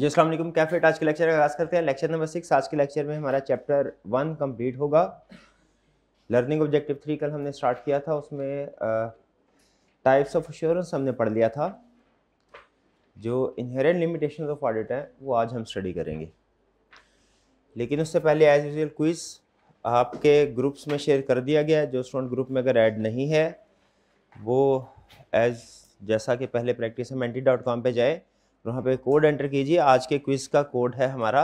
जी असल कैफेट आज के लेक्चर का आगाज़ करते हैं लेक्चर नंबर सिक्स आज के लेक्चर में हमारा चैप्टर वन कंप्लीट होगा लर्निंग ऑब्जेक्टिव थ्री कल हमने स्टार्ट किया था उसमें टाइप्स ऑफ एश्योरेंस हमने पढ़ लिया था जो इनहेरेंट लिमिटेशन ऑफ ऑडिट हैं वो आज हम स्टडी करेंगे लेकिन उससे पहले एज यूजल क्विज़ आपके ग्रुप्स में शेयर कर दिया गया है जो स्टूडेंट ग्रुप में अगर ऐड नहीं है वो एज जैसा कि पहले प्रैक्टिस हम एन डॉट कॉम पर जाए तो वहाँ पे कोड एंटर कीजिए आज के क्विज का कोड है हमारा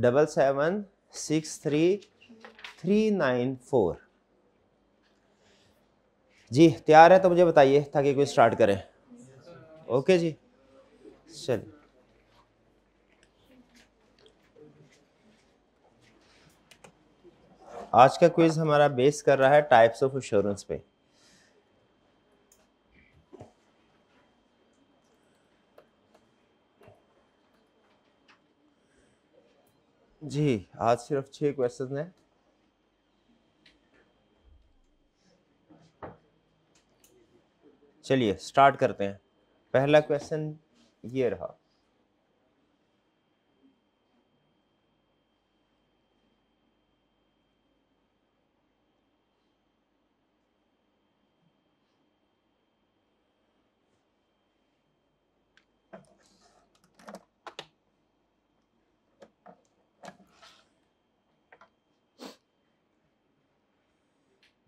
double seven six three three nine four जी तैयार है तो मुझे बताइए ताकि क्विज स्टार्ट करें ओके जी चलिए आज का क्विज हमारा बेस कर रहा है टाइप्स ऑफ इंश्योरेंस पे जी आज सिर्फ छः क्वेश्चन हैं चलिए स्टार्ट करते हैं पहला क्वेश्चन ये रहा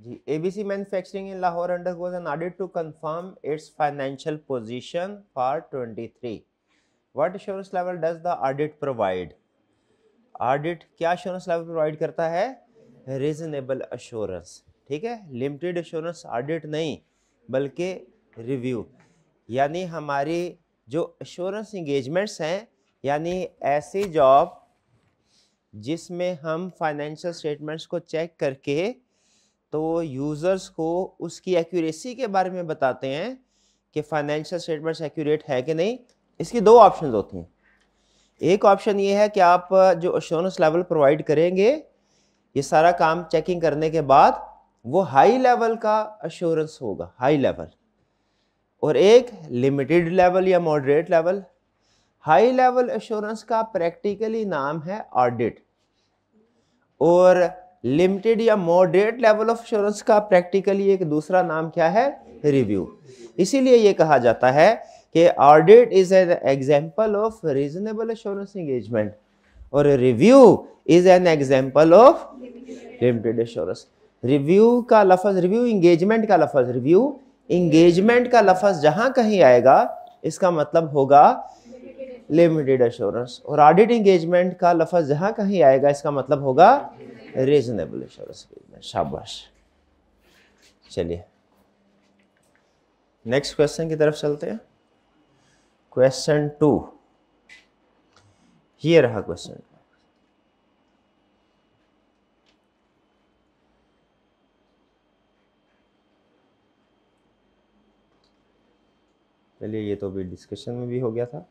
जी ABC manufacturing in Lahore goes an audit to confirm its financial position for 23 what insurance level does the audit provide audit क्या एश्योरेंस लेवल प्रोवाइड करता है रीजनेबल एश्योरेंस ठीक है लिमिटेड एश्योरेंस ऑडिट नहीं बल्कि रिव्यू यानी हमारी जो एश्योरेंस इंगेजमेंट्स हैं यानी ऐसी जॉब जिसमें हम फाइनेंशियल स्टेटमेंट्स को चेक करके तो वो यूज़र्स को उसकी एक्यूरेसी के बारे में बताते हैं कि फाइनेंशियल स्टेटमेंट्स एक्यूरेट है कि नहीं इसकी दो ऑप्शन होती हैं एक ऑप्शन ये है कि आप जो अश्योरेंस लेवल प्रोवाइड करेंगे ये सारा काम चेकिंग करने के बाद वो हाई लेवल का अश्योरेंस होगा हाई लेवल और एक लिमिटेड लेवल या moderate level high level assurance का प्रैक्टिकली नाम है ऑडिट और लिमिटेड या मॉडरेट लेवल ऑफ इंश्योरेंस का प्रैक्टिकली एक दूसरा नाम क्या है रिव्यू इसीलिए ये कहा जाता है कि audit is an example of reasonable insurance engagement और review is an example of limited insurance review का लफज रिव्यू इंगेजमेंट का लफज रिव्यू इंगेजमेंट का लफज जहां कहीं आएगा इसका मतलब होगा लिमिटेड एश्योरेंस और ऑडिट इंगेजमेंट का लफज जहां कहीं आएगा इसका मतलब होगा रीजनेबल इंश्योरेंस खरीदना शाबाश चलिए नेक्स्ट क्वेश्चन की तरफ चलते हैं क्वेश्चन टू ये रहा क्वेश्चन चलिए ये तो अभी डिस्कशन में भी हो गया था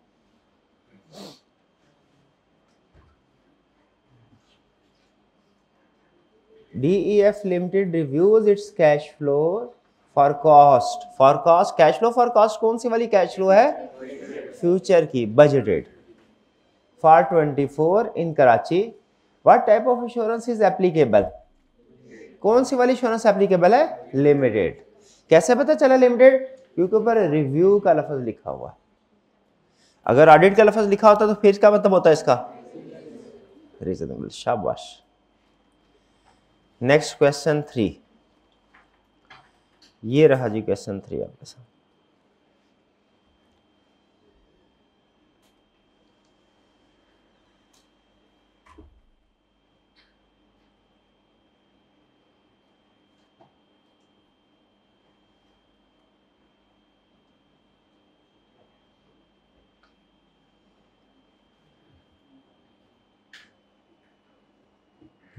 DEF Limited reviews its cash flow for cost. For cost, cash flow for cost कौन सी वाली cash flow है? Future की budgeted. For 24 in Karachi, what type of insurance is applicable? कौन सी वाली इंश्योरेंस एप्लीकेबल है लिमिटेड कैसे पता चला लिमिटेड क्योंकि ऊपर रिव्यू का लफज लिखा हुआ अगर ऑडिट का लफज लिखा होता तो फिर क्या मतलब होता है इसका रीजनेबल शाबाश नेक्स्ट क्वेश्चन थ्री ये रहा जी क्वेश्चन थ्री आपके साथ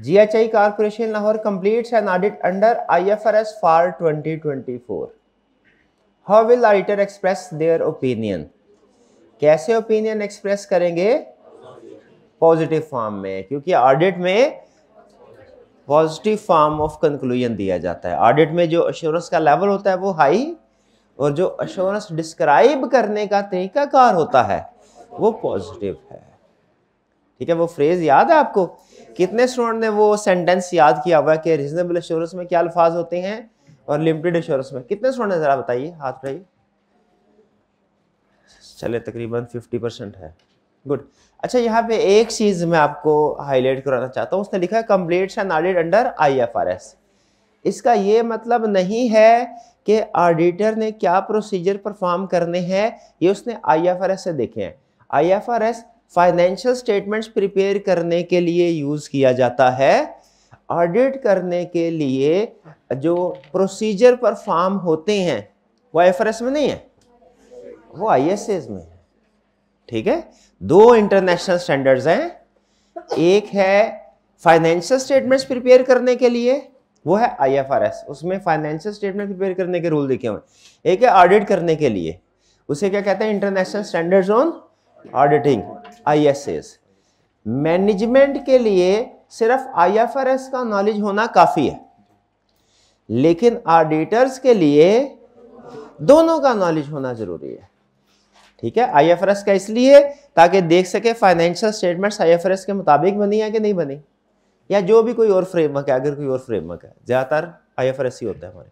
GHI Corporation Lahore completes an audit under IFRS FAR 2024. How will auditor express their opinion? कैसे ओपिनियन एक्सप्रेस करेंगे पॉजिटिव फॉर्म में क्योंकि ऑडिट में पॉजिटिव फॉर्म ऑफ कंक्लूजन दिया जाता है ऑडिट में जो अश्योरेंस का लेवल होता है वो हाई और जो अश्योरेंस डिस्क्राइब करने का तरीकाकार होता है वो पॉजिटिव है ठीक है वो फ्रेज याद है आपको कितने स्टूडेंट ने वो सेंटेंस याद किया हुआ है कि रीजनेबल एश्योरेंस में क्या अल्फाज होते हैं और लिमिटेड एश्योरेंस में कितने स्टूडेंट ने ज़रा बताइए हाथ उठाइए चले तकरीबन फिफ्टी परसेंट है गुड अच्छा यहाँ पे एक चीज़ मैं आपको हाईलाइट कराना चाहता हूँ उसने लिखा है complete and audit under IFRS इसका ये मतलब नहीं है कि ऑडिटर ने क्या प्रोसीजर परफॉर्म करने हैं ये उसने आईएफआरएस से देखे हैं आईएफआरएस फाइनेंशियल स्टेटमेंट्स प्रिपेयर करने के लिए यूज़ किया जाता है ऑडिट करने के लिए जो प्रोसीजर फॉर्म होते हैं वो एफ में नहीं है वो आई में है ठीक है दो इंटरनेशनल स्टैंडर्ड्स हैं एक है फाइनेंशियल स्टेटमेंट्स प्रिपेयर करने के लिए वो है एस उसमें फाइनेंशियल स्टेटमेंट प्रिपेयर करने के रूल देखे हुए एक है ऑडिट करने के लिए उसे क्या कहते हैं international standards on auditing as management के लिए सिर्फ आई का नॉलेज होना काफ़ी है लेकिन ऑडिटर्स के लिए दोनों का नॉलेज होना ज़रूरी है ठीक है आईएफआरएस का इसलिए ताकि देख सके फाइनेंशियल स्टेटमेंट्स आईएफआरएस के मुताबिक बनी है कि नहीं बनी या जो भी कोई और फ्रेमवर्क है अगर कोई और फ्रेमवर्क है ज़्यादातर आईएफआरएस ही होता है हमारे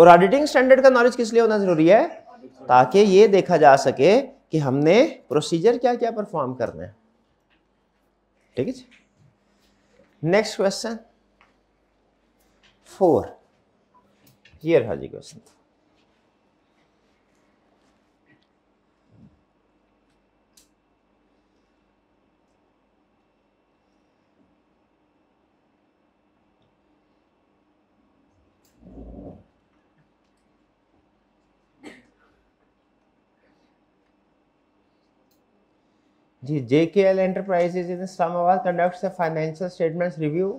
और ऑडिटिंग स्टैंडर्ड का नॉलेज किस लिए होना ज़रूरी है ताकि ये देखा जा सके कि हमने प्रोसीजर क्या क्या परफॉर्म करना है ठीक है जी नेक्स्ट क्वेश्चन फोर ये रहा जी क्वेश्चन जी L enterprises in Islamabad conduct a financial statements review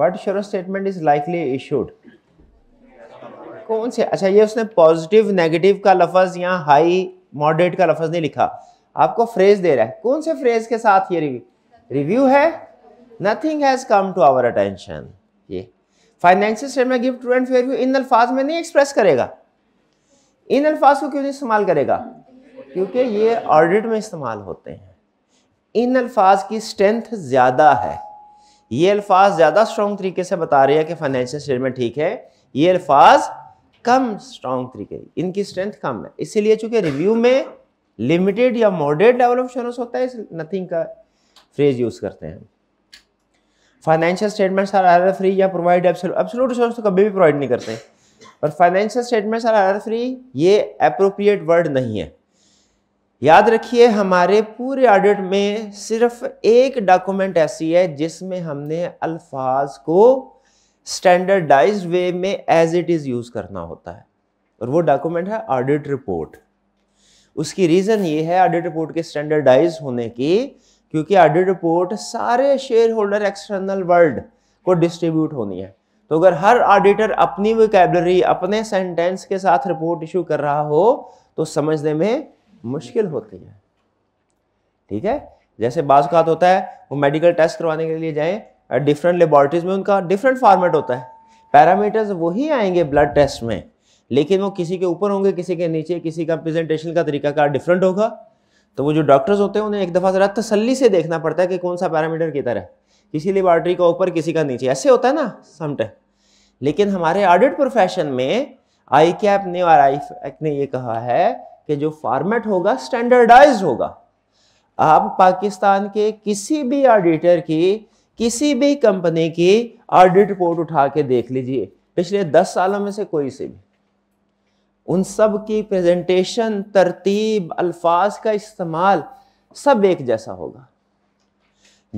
What insurance statement is likely issued कौन से अच्छा ये उसने पॉजिटिव नेगेटिव का लफज या हाई मॉडरेट का लफज नहीं लिखा आपको फ्रेज दे रहा है कौन से फ्रेज के साथ ये रिव्यू रिव्यू है nothing has come to our attention ये financial statement give true and fair view इन अल्फाज में नहीं एक्सप्रेस करेगा इन अल्फाज को क्यों नहीं इस्तेमाल करेगा क्योंकि ये ऑडिट में इस्तेमाल होते हैं इन अल्फाज की स्ट्रेंथ ज़्यादा है ये अल्फाज ज़्यादा स्ट्रॉन्ग तरीके से बता रहे हैं कि फाइनेंशियल स्टेटमेंट ठीक है ये अल्फाज कम स्ट्रॉन्ग तरीके इनकी स्ट्रेंथ कम है इसीलिए चूंकि रिव्यू में लिमिटेड या मॉडरेट लेवल ऑफ श्योरेंस होता है नथिंग का फ्रेज यूज़ करते हैं financial statements are are free या प्रोवाइड एब्सोल्यूट श्योरेंस तो कभी भी प्रोवाइड नहीं करते पर financial statements are are free ये अप्रोप्रिएट वर्ड नहीं है याद रखिए हमारे पूरे ऑडिट में सिर्फ एक डॉक्यूमेंट ऐसी है जिसमें हमने अल्फाज को स्टैंडर्डाइज्ड वे में एज इट इज़ यूज़ करना होता है और वो डॉक्यूमेंट है ऑडिट रिपोर्ट उसकी रीज़न ये है ऑडिट रिपोर्ट के स्टैंडर्डाइज होने की क्योंकि ऑडिट रिपोर्ट सारे शेयर होल्डर एक्सटर्नल वर्ल्ड को डिस्ट्रीब्यूट होनी है तो अगर हर ऑडिटर अपनी वोकेबलरी अपने सेंटेंस के साथ रिपोर्ट इशू कर रहा हो तो समझने में मुश्किल होती है ठीक है जैसे बाज का होता है वो मेडिकल टेस्ट करवाने के लिए जाए डिफरेंट लेबॉर्ट्रीज में उनका डिफरेंट फॉर्मेट होता है पैरामीटर्स वही आएंगे ब्लड टेस्ट में लेकिन वो किसी के ऊपर होंगे किसी के नीचे किसी का प्रेजेंटेशन का का डिफरेंट होगा तो वो जो डॉक्टर्स होते हैं उन्हें एक दफ़ा ज़रा तसली से देखना पड़ता है कि कौन सा पैरामीटर किधर है किसी लेबॉर्ट्री का ऊपर किसी का नीचे ऐसे होता है ना समटाइम लेकिन हमारे ऑडिट प्रोफेशन में आई कैप ने और आई ने ये कहा है कि जो फॉर्मेट होगा स्टैंडर्डाइज होगा आप पाकिस्तान के किसी भी ऑडिटर की किसी भी कंपनी की ऑडिट रिपोर्ट उठा के देख लीजिए पिछले दस सालों में से कोई से भी उन सब की प्रेजेंटेशन तरतीब अल्फाज का इस्तेमाल सब एक जैसा होगा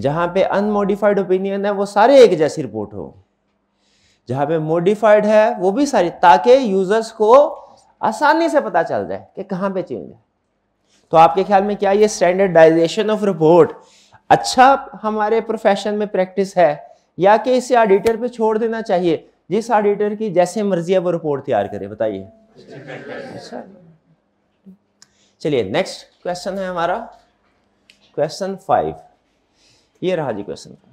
जहां पे अनमोडिफाइड ओपिनियन है वो सारे एक जैसी रिपोर्ट हो जहां पे मोडिफाइड है वो भी सारी ताकि यूजर्स को आसानी से पता चल जाए कि कहाँ पे चेंज है तो आपके ख्याल में क्या ये स्टैंडर्डाइजेशन ऑफ रिपोर्ट अच्छा हमारे प्रोफेशन में प्रैक्टिस है या कि इसे ऑडिटर पे छोड़ देना चाहिए जिस ऑडिटर की जैसे मर्जी है वो रिपोर्ट तैयार करे बताइए अच्छा। चलिए नेक्स्ट क्वेश्चन है हमारा क्वेश्चन फाइव ये रहा जी क्वेश्चन फाइव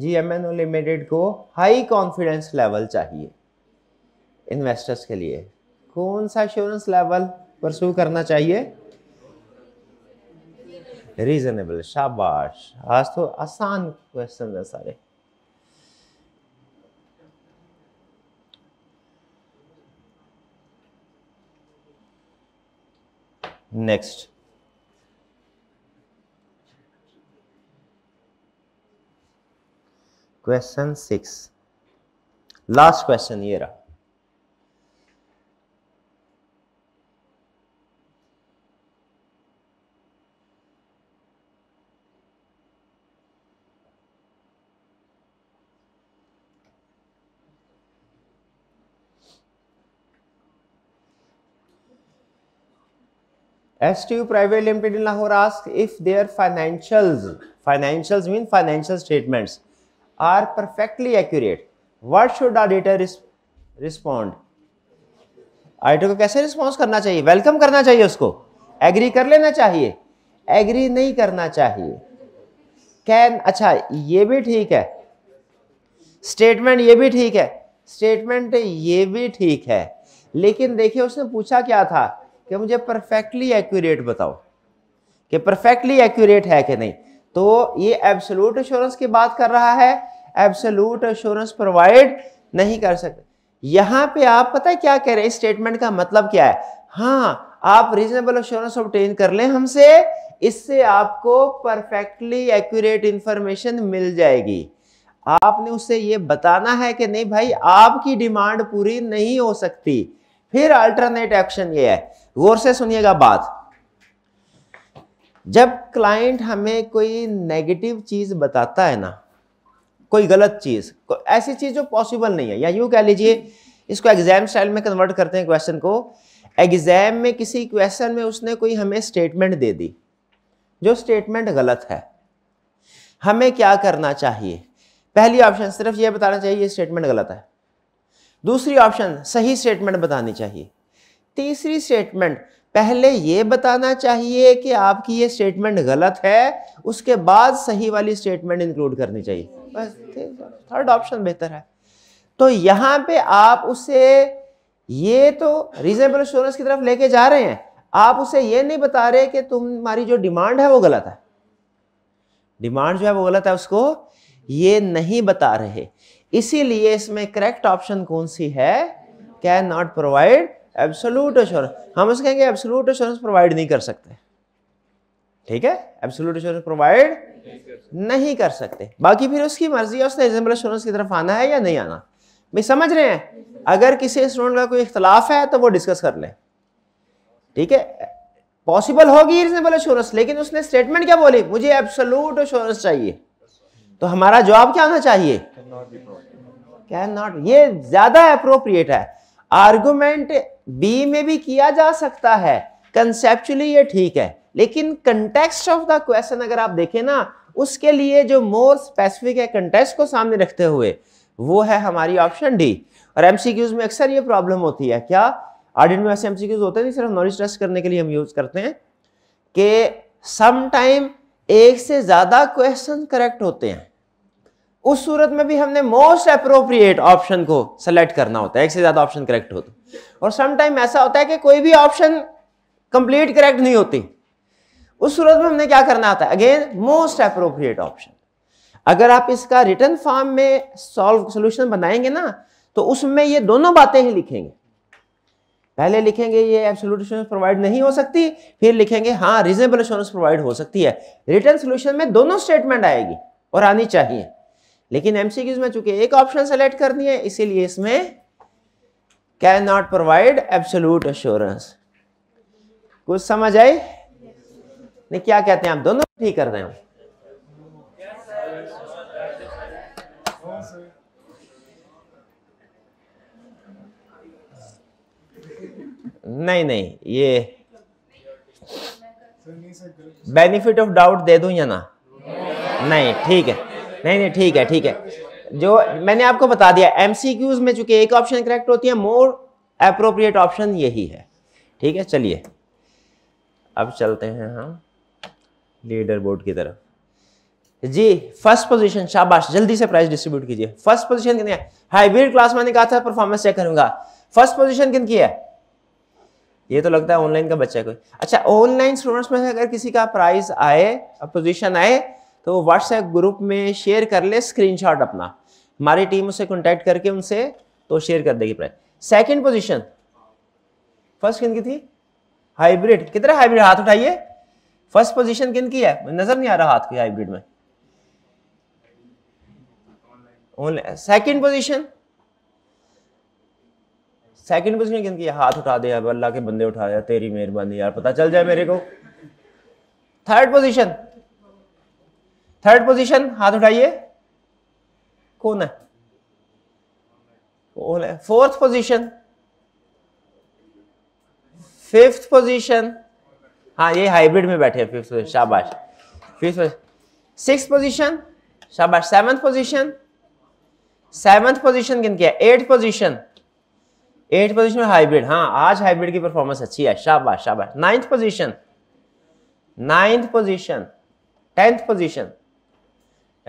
जी एम एन ओ लिमिटेड को हाई कॉन्फिडेंस लेवल चाहिए इन्वेस्टर्स के लिए कौन सा एश्योरेंस लेवल परसू करना चाहिए रीजनेबल शाबाश आज तो आसान क्वेश्चन है सारे next question six last question ये रहा S T U private limited Lahore ask if there financial financial mean financial statements are perfectly accurate what should auditor respond auditor को कैसे रिस्पॉन्स करना चाहिए वेलकम करना चाहिए उसको एग्री कर लेना चाहिए एग्री नहीं करना चाहिए कैन अच्छा ये भी ठीक है स्टेटमेंट ये भी ठीक है स्टेटमेंट ये भी ठीक है लेकिन देखिए उसने पूछा क्या था कि मुझे परफेक्टली एक्यूरेट बताओ कि परफेक्टली एक्यूरेट है कि नहीं तो ये एब्सोलूट एश्योरेंस की बात कर रहा है एब्सोलूट इंश्योरेंस प्रोवाइड नहीं कर सकते यहां पे आप पता है क्या कह रहे हैं स्टेटमेंट का मतलब क्या है हाँ आप रीजनेबल इंश्योरेंस ऑब्टेन कर लें हमसे इससे आपको परफेक्टली एक्यूरेट इंफॉर्मेशन मिल जाएगी आपने उसे ये बताना है कि नहीं भाई आपकी डिमांड पूरी नहीं हो सकती फिर अल्टरनेट एक्शन ये है गौर से सुनिएगा बात जब क्लाइंट हमें कोई नेगेटिव चीज़ बताता है ना कोई गलत चीज़ को, ऐसी चीज़ जो पॉसिबल नहीं है या यूँ कह लीजिए इसको एग्जाम स्टाइल में कन्वर्ट करते हैं क्वेश्चन को एग्जाम में किसी क्वेश्चन में उसने कोई हमें स्टेटमेंट दे दी जो स्टेटमेंट गलत है हमें क्या करना चाहिए पहली ऑप्शन सिर्फ यह बताना चाहिए ये स्टेटमेंट गलत है दूसरी ऑप्शन सही स्टेटमेंट बतानी चाहिए तीसरी स्टेटमेंट पहले ये बताना चाहिए कि आपकी ये स्टेटमेंट गलत है उसके बाद सही वाली स्टेटमेंट इंक्लूड करनी चाहिए बस थर्ड ऑप्शन बेहतर है तो यहाँ पे आप उसे ये तो रीजनेबल इंश्योरेंस की तरफ लेके जा रहे हैं आप उसे ये नहीं बता रहे कि तुम्हारी जो डिमांड है वो गलत है डिमांड जो है वो गलत है उसको ये नहीं बता रहे इसीलिए इसमें करेक्ट ऑप्शन कौन सी है can not provide absolute assurance हम इसे कहेंगे एब्सोलूट एश्योरेंस प्रोवाइड नहीं कर सकते ठीक है एब्सोलूट एश्योरेंस प्रोवाइड नहीं कर सकते बाकी फिर उसकी मर्जी है उसने एग्जाम्पल एश्योरेंस की तरफ आना है या नहीं आना भाई समझ रहे हैं अगर किसी स्टूडेंट का कोई इख्तलाफ है तो वो डिस्कस कर ले ठीक है पॉसिबल होगी रिजनेबल एश्योरेंस लेकिन उसने स्टेटमेंट क्या बोली मुझे एब्सोलूट एश्योरेंस चाहिए तो हमारा जवाब क्या होना चाहिए कैन नॉट ये ज्यादा अप्रोप्रिएट है आर्गुमेंट बी में भी किया जा सकता है कंसेप्चुअली ये ठीक है लेकिन कंटेक्स्ट ऑफ द क्वेश्चन अगर आप देखें ना उसके लिए जो मोर स्पेसिफिक है कंटेक्स्ट को सामने रखते हुए वो है हमारी ऑप्शन डी और एमसीक्यूज में अक्सर ये प्रॉब्लम होती है क्या ऑडिट में ऐसे एमसीक्यूज होते नहीं सिर्फ नॉलेज टेस्ट करने के लिए हम यूज करते हैं कि समटाइम एक से ज्यादा क्वेश्चन करेक्ट होते हैं उस सूरत में भी हमने मोस्ट अप्रोप्रिएट ऑप्शन को सेलेक्ट करना होता है एक से ज़्यादा ऑप्शन करेक्ट हो तो और समटाइम ऐसा होता है कि कोई भी ऑप्शन कंप्लीट करेक्ट नहीं होती उस सूरत में हमने क्या करना होता है अगेन मोस्ट अप्रोप्रिएट ऑप्शन अगर आप इसका रिटर्न फॉर्म में सॉल्व सोल्यूशन बनाएंगे ना तो उसमें ये दोनों बातें ही लिखेंगे पहले लिखेंगे ये सोल्यूशन प्रोवाइड नहीं हो सकती फिर लिखेंगे हाँ रिजनेबल एश्योरेंस प्रोवाइड हो सकती है रिटर्न सोल्यूशन में दोनों स्टेटमेंट आएगी और आनी चाहिए लेकिन एमसीक्यूज में चूंकि एक ऑप्शन सेलेक्ट करनी है इसीलिए इसमें can not provide absolute assurance कुछ समझ आई नहीं क्या कहते हैं आप दोनों ठीक कर रहे हो नहीं नहीं ये बेनिफिट ऑफ डाउट दे दूं या ना नहीं ठीक है नहीं नहीं ठीक है ठीक है जो मैंने आपको बता दिया क्यूज में चूंकि एक ऑप्शन करेक्ट होती है मोर अप्रोप्रिएट ऑप्शन यही है ठीक है चलिए अब चलते हैं हम लीडर बोर्ड की तरफ जी फर्स्ट पोजीशन शाबाश जल्दी से प्राइस डिस्ट्रीब्यूट कीजिए फर्स्ट पोजीशन कितनी है हाइब्रिड क्लास मैंने कहा था परफॉर्मेंस चेक करूंगा फर्स्ट पोजीशन किन की है ये तो लगता है ऑनलाइन का बच्चा है कोई अच्छा ऑनलाइन स्टूडेंट्स में अगर किसी का प्राइस आए पोजीशन आए तो व्हाट्सएप ग्रुप में शेयर कर ले स्क्रीनशॉट अपना हमारी टीम उसे कॉन्टैक्ट करके उनसे तो शेयर कर देगी प्राइस सेकेंड पोजिशन फर्स्ट किन की थी हाइब्रिड कितना हाइब्रिड हाथ उठाइए फर्स्ट पोजीशन किन की है नजर नहीं आ रहा हाथ की हाइब्रिड में सेकंड पोजीशन सेकंड पोजीशन किन की है हाथ उठा दे यार अल्लाह के बंदे उठा दे तेरी मेहरबानी यार पता चल जाए मेरे को थर्ड पोजीशन थर्ड पोजीशन हाथ उठाइए कौन है कौन है फोर्थ पोजीशन फिफ्थ पोजीशन हाँ ये हाइब्रिड में बैठे हैं फिफ्थ पोजीशन शाबाश फिफ्थ सिक्स पोजीशन शाबाश सेवंथ पोजीशन सेवंथ पोजीशन किन किया एट पोजीशन एट पोजीशन में हाइब्रिड हाँ आज हाइब्रिड की परफॉर्मेंस अच्छी है शाबाश शाबाश ninth position ninth position tenth position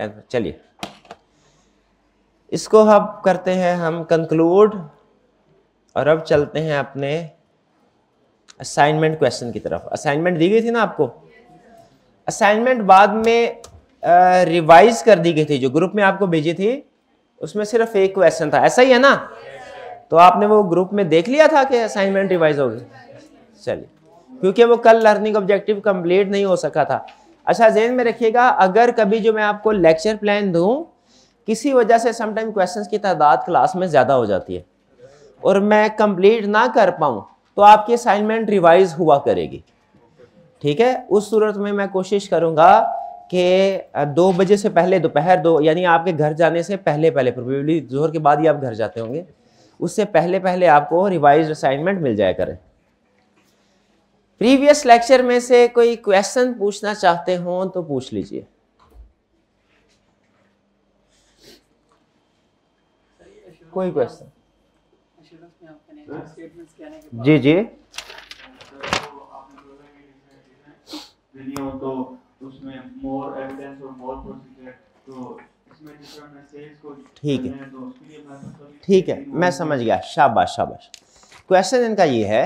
चलिए इसको हम हाँ करते हैं हम कंक्लूड और अब चलते हैं अपने असाइनमेंट क्वेश्चन की तरफ असाइनमेंट दी गई थी ना आपको असाइनमेंट बाद में रिवाइज कर दी गई थी जो ग्रुप में आपको भेजी थी उसमें सिर्फ एक क्वेश्चन था ऐसा ही है ना तो आपने वो ग्रुप में देख लिया था कि असाइनमेंट रिवाइज होगी चलिए क्योंकि वो कल लर्निंग ऑब्जेक्टिव कंप्लीट नहीं हो सका था अच्छा जेन में रखिएगा अगर कभी जो मैं आपको लेक्चर प्लान दूँ किसी वजह से समटाइम क्वेश्चन की तादाद क्लास में ज़्यादा हो जाती है और मैं कंप्लीट ना कर पाऊँ तो आपकी असाइनमेंट रिवाइज हुआ करेगी ठीक है उस सूरत में मैं कोशिश करूँगा कि दो बजे से पहले दोपहर दो यानी आपके घर जाने से पहले पहले प्रोबेबली जोहर के बाद ही आप घर जाते होंगे उससे पहले पहले आपको रिवाइज असाइनमेंट मिल जाया करें प्रीवियस लेक्चर में से कोई क्वेश्चन पूछना चाहते हो तो पूछ लीजिए कोई क्वेश्चन जी जी तो तो ठीक है तो ठीक है मैं समझ गया शाबाश शाबाश क्वेश्चन इनका ये है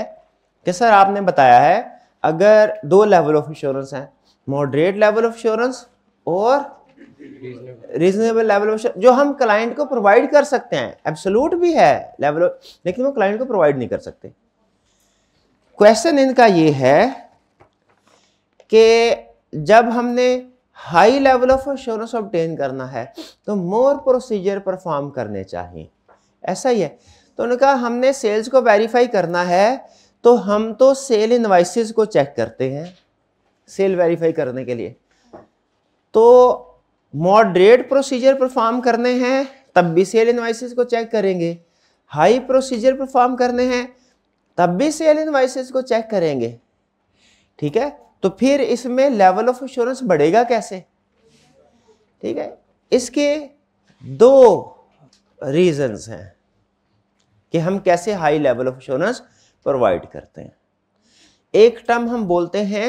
कि सर आपने बताया है अगर दो लेवल ऑफ इंश्योरेंस हैं मॉडरेट लेवल ऑफ इंश्योरेंस और रीजनेबल लेवल ऑफ जो हम क्लाइंट को प्रोवाइड कर सकते हैं एब्सोलूट भी है लेवल लेकिन वो क्लाइंट को प्रोवाइड नहीं कर सकते क्वेश्चन इनका ये है कि जब हमने high level of insurance obtain करना है तो मोर प्रोसीजर परफॉर्म करने चाहिए ऐसा ही है तो उन्होंने कहा हमने सेल्स को वेरीफाई करना है तो हम तो सेल इन्वाइसिस को चेक करते हैं सेल वेरीफाई करने के लिए तो मॉडरेट प्रोसीजर परफॉर्म करने हैं तब भी सेल इन्वाइसिस को चेक करेंगे हाई प्रोसीजर परफॉर्म करने हैं तब भी सेल इन्वाइसिस को चेक करेंगे ठीक है तो फिर इसमें लेवल ऑफ इंश्योरेंस बढ़ेगा कैसे ठीक है इसके दो रीजंस हैं कि हम कैसे high level of insurance provide करते हैं एक टर्म हम बोलते हैं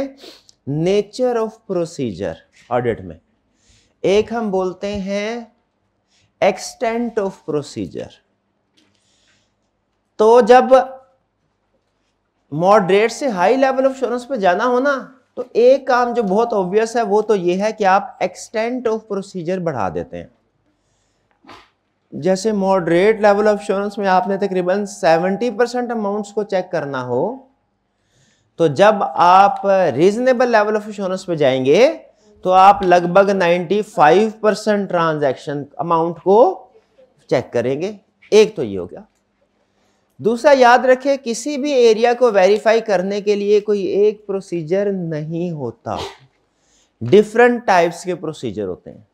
नेचर ऑफ प्रोसीजर ऑडिट में एक हम बोलते हैं एक्सटेंट ऑफ प्रोसीजर तो जब मॉडरेट से हाई लेवल ऑफ श्योरेंस पे जाना हो ना तो एक काम जो बहुत ऑब्वियस है वो तो ये है कि आप एक्सटेंट ऑफ प्रोसीजर बढ़ा देते हैं जैसे मॉडरेट लेवल ऑफ इंश्योरेंस में आपने तकरीबन 70 परसेंट अमाउंट्स को चेक करना हो तो जब आप रीजनेबल लेवल ऑफ इंश्योरेंस पे जाएंगे तो आप लगभग 95 परसेंट ट्रांजेक्शन अमाउंट को चेक करेंगे एक तो ये हो गया दूसरा याद रखें किसी भी एरिया को वेरीफाई करने के लिए कोई एक प्रोसीजर नहीं होता डिफरेंट टाइप्स के प्रोसीजर होते हैं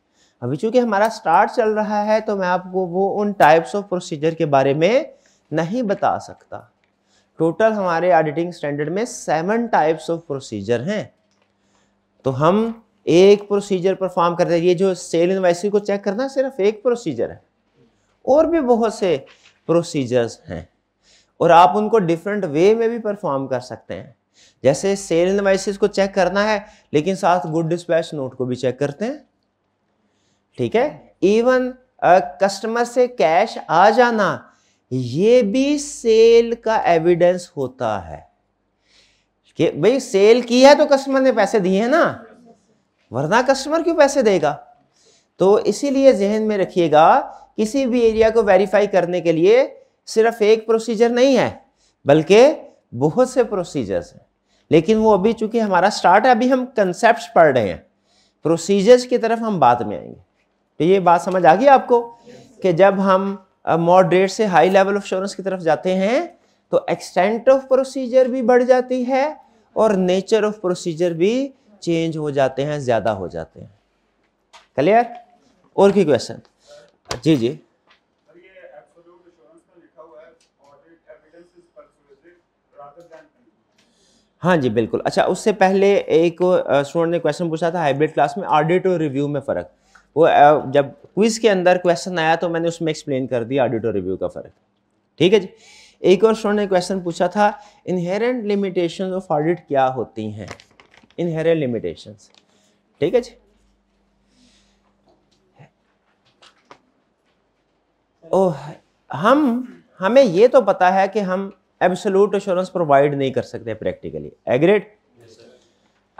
अभी चूंकि हमारा स्टार्ट चल रहा है तो मैं आपको वो उन टाइप्स ऑफ प्रोसीजर के बारे में नहीं बता सकता टोटल हमारे ऑडिटिंग स्टैंडर्ड में सेवन टाइप्स ऑफ प्रोसीजर हैं तो हम एक प्रोसीजर परफॉर्म करते हैं ये जो सेल इन्वाइसी को चेक करना सिर्फ एक प्रोसीजर है और भी बहुत से प्रोसीजर्स हैं और आप उनको डिफरेंट वे में भी परफॉर्म कर सकते हैं जैसे सेल इन्वाइसिस को चेक करना है लेकिन साथ गुड डिस्पैच नोट को भी चेक करते हैं ठीक है इवन कस्टमर से कैश आ जाना ये भी सेल का एविडेंस होता है कि भाई सेल की है तो कस्टमर ने पैसे दिए हैं ना वरना कस्टमर क्यों पैसे देगा तो इसीलिए जहन में रखिएगा किसी भी एरिया को वेरीफाई करने के लिए सिर्फ एक प्रोसीजर नहीं है बल्कि बहुत से प्रोसीजर्स हैं लेकिन वो अभी चूंकि हमारा स्टार्ट है अभी हम कंसेप्ट पढ़ रहे हैं प्रोसीजर्स की तरफ हम बाद में आएंगे तो ये बात समझ आ गई आपको कि जब हम मॉडरेट से हाई लेवल ऑफ श्योरेंस की तरफ जाते हैं तो एक्सटेंट ऑफ प्रोसीजर भी बढ़ जाती है और नेचर ऑफ प्रोसीजर भी चेंज हो जाते हैं ज़्यादा हो जाते हैं क्लियर और की क्वेश्चन जी जी हाँ जी बिल्कुल अच्छा उससे पहले एक स्टूडेंट ने क्वेश्चन पूछा था हाइब्रिड क्लास में ऑडिट और रिव्यू में फ़र्क वो जब क्विज़ के अंदर क्वेश्चन आया तो मैंने उसमें एक्सप्लेन कर दिया ऑडिटो रिव्यू का फ़र्क ठीक है जी एक और स्टोर ने क्वेश्चन पूछा था इनहेरेंट लिमिटेशन ऑफ ऑडिट क्या होती हैं इनहेरेंट लिमिटेशन ठीक है जी ओ, हम हमें ये तो पता है कि हम एब्सोलूट एश्योरेंस प्रोवाइड नहीं कर सकते प्रैक्टिकली एग्रेड yes,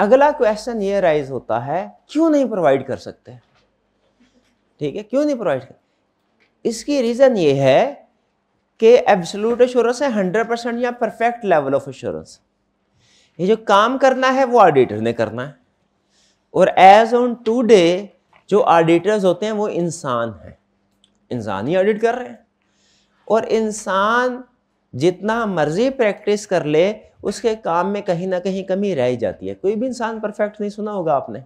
अगला क्वेश्चन ये राइज होता है क्यों नहीं प्रोवाइड कर सकते ठीक है क्यों नहीं प्रोवाइड कर इसकी रीज़न ये है कि एब्सोलूट एश्योरेंस है हंड्रेड परसेंट या परफेक्ट लेवल ऑफ एश्योरेंस ये जो काम करना है वो ऑडिटर ने करना है और एज ऑन टू डे जो ऑडिटर्स होते हैं वो इंसान हैं इंसान ही ऑडिट कर रहे हैं और इंसान जितना मर्जी प्रैक्टिस कर ले उसके काम में कहीं ना कहीं कमी रह जाती है कोई भी इंसान परफेक्ट नहीं सुना होगा आपने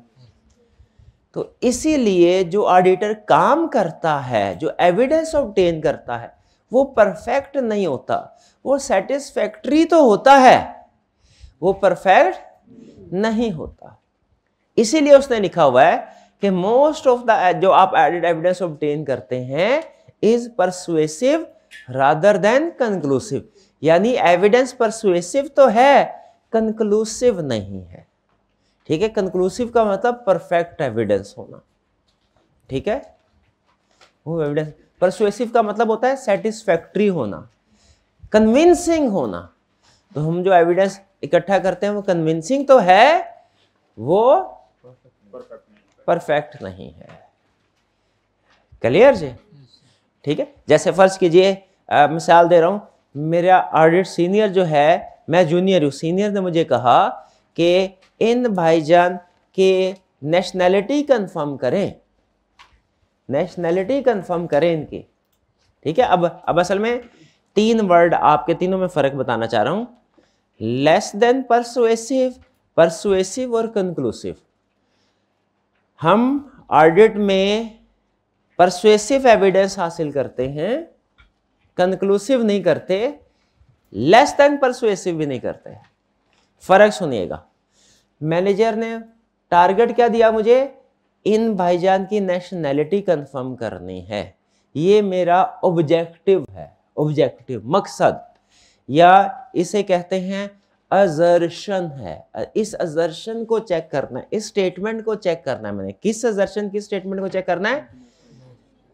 तो इसीलिए जो ऑडिटर काम करता है जो एविडेंस ऑबटेन करता है वो परफेक्ट नहीं होता वो सेटिस्फैक्ट्री तो होता है वो परफेक्ट नहीं होता इसीलिए उसने लिखा हुआ है कि मोस्ट ऑफ द जो आप एडिड एविडेंस ऑबटेन करते हैं is persuasive rather than conclusive यानी एविडेंस परसुएसिव तो है कंक्लूसिव नहीं है ठीक है कंक्लूसिव का मतलब परफेक्ट एविडेंस होना ठीक है वो एविडेंस परसुएसिव का मतलब होता है सेटिस्फैक्ट्री होना कन्विंसिंग होना तो हम जो एविडेंस इकट्ठा करते हैं वो कन्विंसिंग तो है वो परफेक्ट नहीं है क्लियर जी ठीक है जैसे फर्ज कीजिए मिसाल दे रहा हूं मेरा ऑडिट सीनियर जो है मैं जूनियर हूं सीनियर ने मुझे कहा कि इन भाईजान के नेशनैलिटी कंफर्म करें नेशनैलिटी कंफर्म करें इनकी ठीक है अब अब असल में तीन वर्ड आपके तीनों में फ़र्क बताना चाह रहा हूं लेस देन परसुएसिव परसुएसिव और कंक्लूसिव हम ऑडिट में परसुएसिव एविडेंस हासिल करते हैं कंक्लूसिव नहीं करते लेस देन परसुएसिव भी नहीं करते हैं फ़र्क सुनिएगा मैनेजर ने टारगेट क्या दिया मुझे इन भाईजान की नेशनैलिटी कंफर्म करनी है ये मेरा ऑब्जेक्टिव है ऑब्जेक्टिव मकसद या इसे कहते हैं अजर्शन है इस अजर्शन को चेक करना है इस स्टेटमेंट को चेक करना है मैंने किस अजर्शन किस स्टेटमेंट को चेक करना है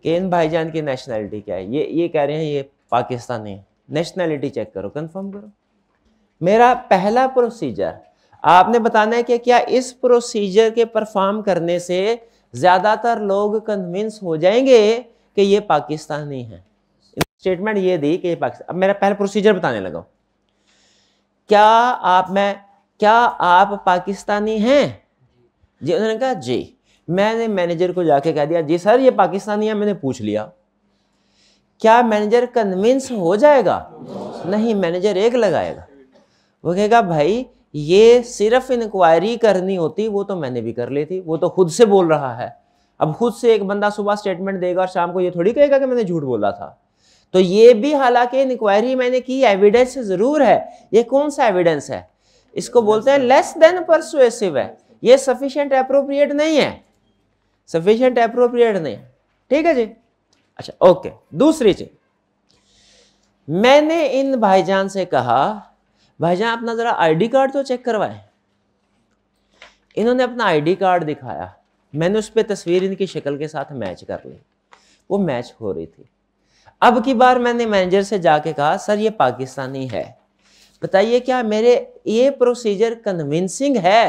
कि इन भाईजान की नेशनैलिटी क्या है ये ये कह रहे हैं ये पाकिस्तानी नेशनैलिटी चेक करो कंफर्म करो मेरा पहला प्रोसीजर आपने बताना है कि क्या इस प्रोसीजर के परफॉर्म करने से ज़्यादातर लोग कन्विंस हो जाएंगे कि ये पाकिस्तानी है स्टेटमेंट ये दी कि ये पाकिस्तान अब मेरा पहला प्रोसीजर बताने लगा क्या आप मैं क्या आप पाकिस्तानी हैं जी उन्होंने कहा जी मैंने मैनेजर को जाके कह दिया जी सर ये पाकिस्तानी है मैंने पूछ लिया क्या मैनेजर कन्विंस हो जाएगा नहीं मैनेजर एक लगाएगा वो कहेगा भाई ये सिर्फ इंक्वायरी करनी होती वो तो मैंने भी कर ली थी वो तो खुद से बोल रहा है अब खुद से एक बंदा सुबह स्टेटमेंट देगा और शाम को ये थोड़ी कहेगा कि मैंने झूठ बोला था तो ये भी हालांकि इंक्वायरी मैंने की एविडेंस जरूर है ये कौन सा एविडेंस है इसको बोलते हैं लेस देन परसुएसिव है ये सफिशियंट अप्रोप्रिएट नहीं है सफिशियंट अप्रोप्रिएट नहीं है ठीक है जी अच्छा ओके दूसरी चीज मैंने इन भाईजान से कहा भाई जहां अपना ज़रा आईडी कार्ड तो चेक करवाए इन्होंने अपना आईडी कार्ड दिखाया मैंने उस पर तस्वीर इनकी शक्ल के साथ मैच कर ली वो मैच हो रही थी अब की बार मैंने मैनेजर से जाके कहा सर ये पाकिस्तानी है बताइए क्या मेरे ये प्रोसीजर कन्विंसिंग है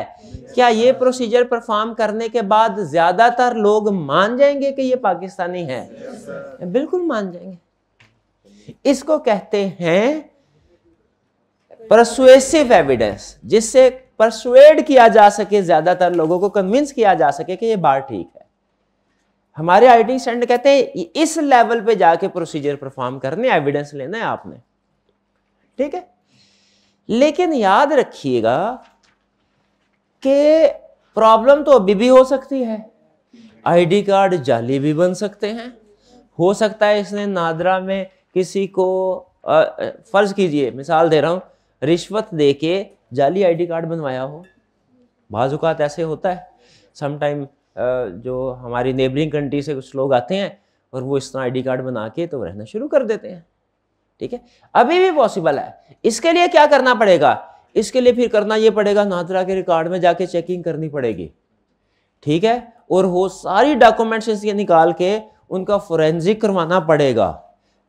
क्या ये प्रोसीजर परफॉर्म करने के बाद ज्यादातर लोग मान जाएंगे कि ये पाकिस्तानी है बिल्कुल मान जाएंगे इसको कहते हैं परसुएसिव एविडेंस जिससे परसुएड किया जा सके ज्यादातर लोगों को कन्विंस किया जा सके कि ये बार ठीक है हमारे आईटी स्टैंड कहते हैं इस लेवल पे जाके प्रोसीजर परफॉर्म करने एविडेंस लेना है आपने ठीक है लेकिन याद रखिएगा कि प्रॉब्लम तो अभी भी हो सकती है आईडी कार्ड जाली भी बन सकते हैं हो सकता है इसने नादरा में किसी को फर्ज कीजिए मिसाल दे रहा हूं रिश्वत दे के जाली आईडी कार्ड बनवाया हो बाजुकात ऐसे होता है समटाइम जो हमारी नेबरिंग कंट्री से कुछ लोग आते हैं और वो इस तरह डी कार्ड बना के तो रहना शुरू कर देते हैं ठीक है अभी भी पॉसिबल है इसके लिए क्या करना पड़ेगा इसके लिए फिर करना ये पड़ेगा नादरा के रिकॉर्ड में जाके चेकिंग करनी पड़ेगी ठीक है और वो सारी डॉक्यूमेंट्स इसके निकाल के उनका फोरेंसिक करवाना पड़ेगा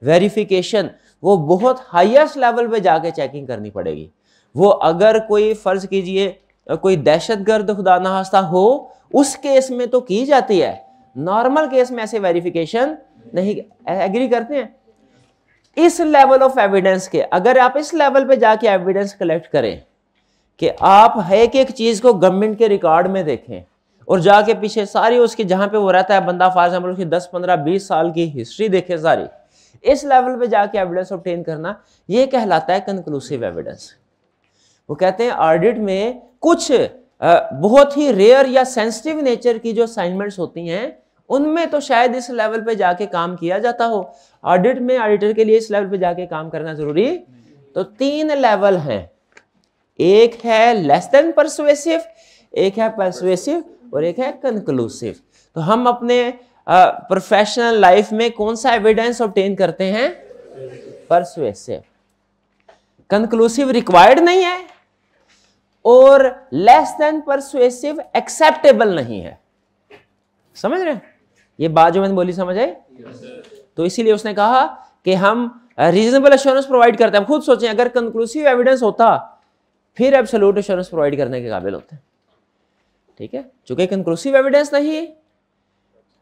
वेरिफिकेशन वो बहुत हाईएस्ट लेवल पे जाके चेकिंग करनी पड़ेगी वो अगर कोई फ़र्ज़ कीजिए कोई दहशत गर्द खुदा नास्ता हो उस केस में तो की जाती है नॉर्मल केस में ऐसे वेरिफिकेशन नहीं एग्री करते हैं इस लेवल ऑफ एविडेंस के अगर आप इस लेवल पे जाके एविडेंस कलेक्ट करें कि आप एक एक चीज़ को गवर्नमेंट के रिकॉर्ड में देखें और जाके पीछे सारी उसकी जहां पे वो रहता है बंदा फॉर एग्जाम्पल उसकी दस पंद्रह बीस साल की हिस्ट्री देखे सारी इस लेवल पे जाके एविडेंस ऑप्टेन करना ये कहलाता है कंक्लूसिव एविडेंस वो कहते हैं ऑडिट में कुछ बहुत ही रेयर या सेंसिटिव नेचर की जो असाइनमेंट्स होती हैं उनमें तो शायद इस लेवल पे जाके काम किया जाता हो ऑडिट में ऑडिटर के लिए इस लेवल पे जाके काम करना जरूरी तो तीन लेवल हैं एक है लेस देन परसुएसिव एक है परसुएसिव और एक है कंक्लूसिव तो हम अपने प्रोफेशनल लाइफ में कौन सा एविडेंस ऑप्टेन करते हैं परसुएसिव कंक्लूसिव रिक्वायर्ड नहीं है और लेस देन परसुएसिव एक्सेप्टेबल नहीं है समझ रहे ये बात जो मैंने बोली समझ आई तो इसीलिए उसने कहा कि हम रीजनेबल एश्योरेंस प्रोवाइड करते हैं हम खुद सोचें अगर कंक्लूसिव एविडेंस होता फिर एब्सोल्यूट एश्योरेंस प्रोवाइड करने के काबिल होते हैं ठीक है चूंकि कंक्लूसिव एविडेंस नहीं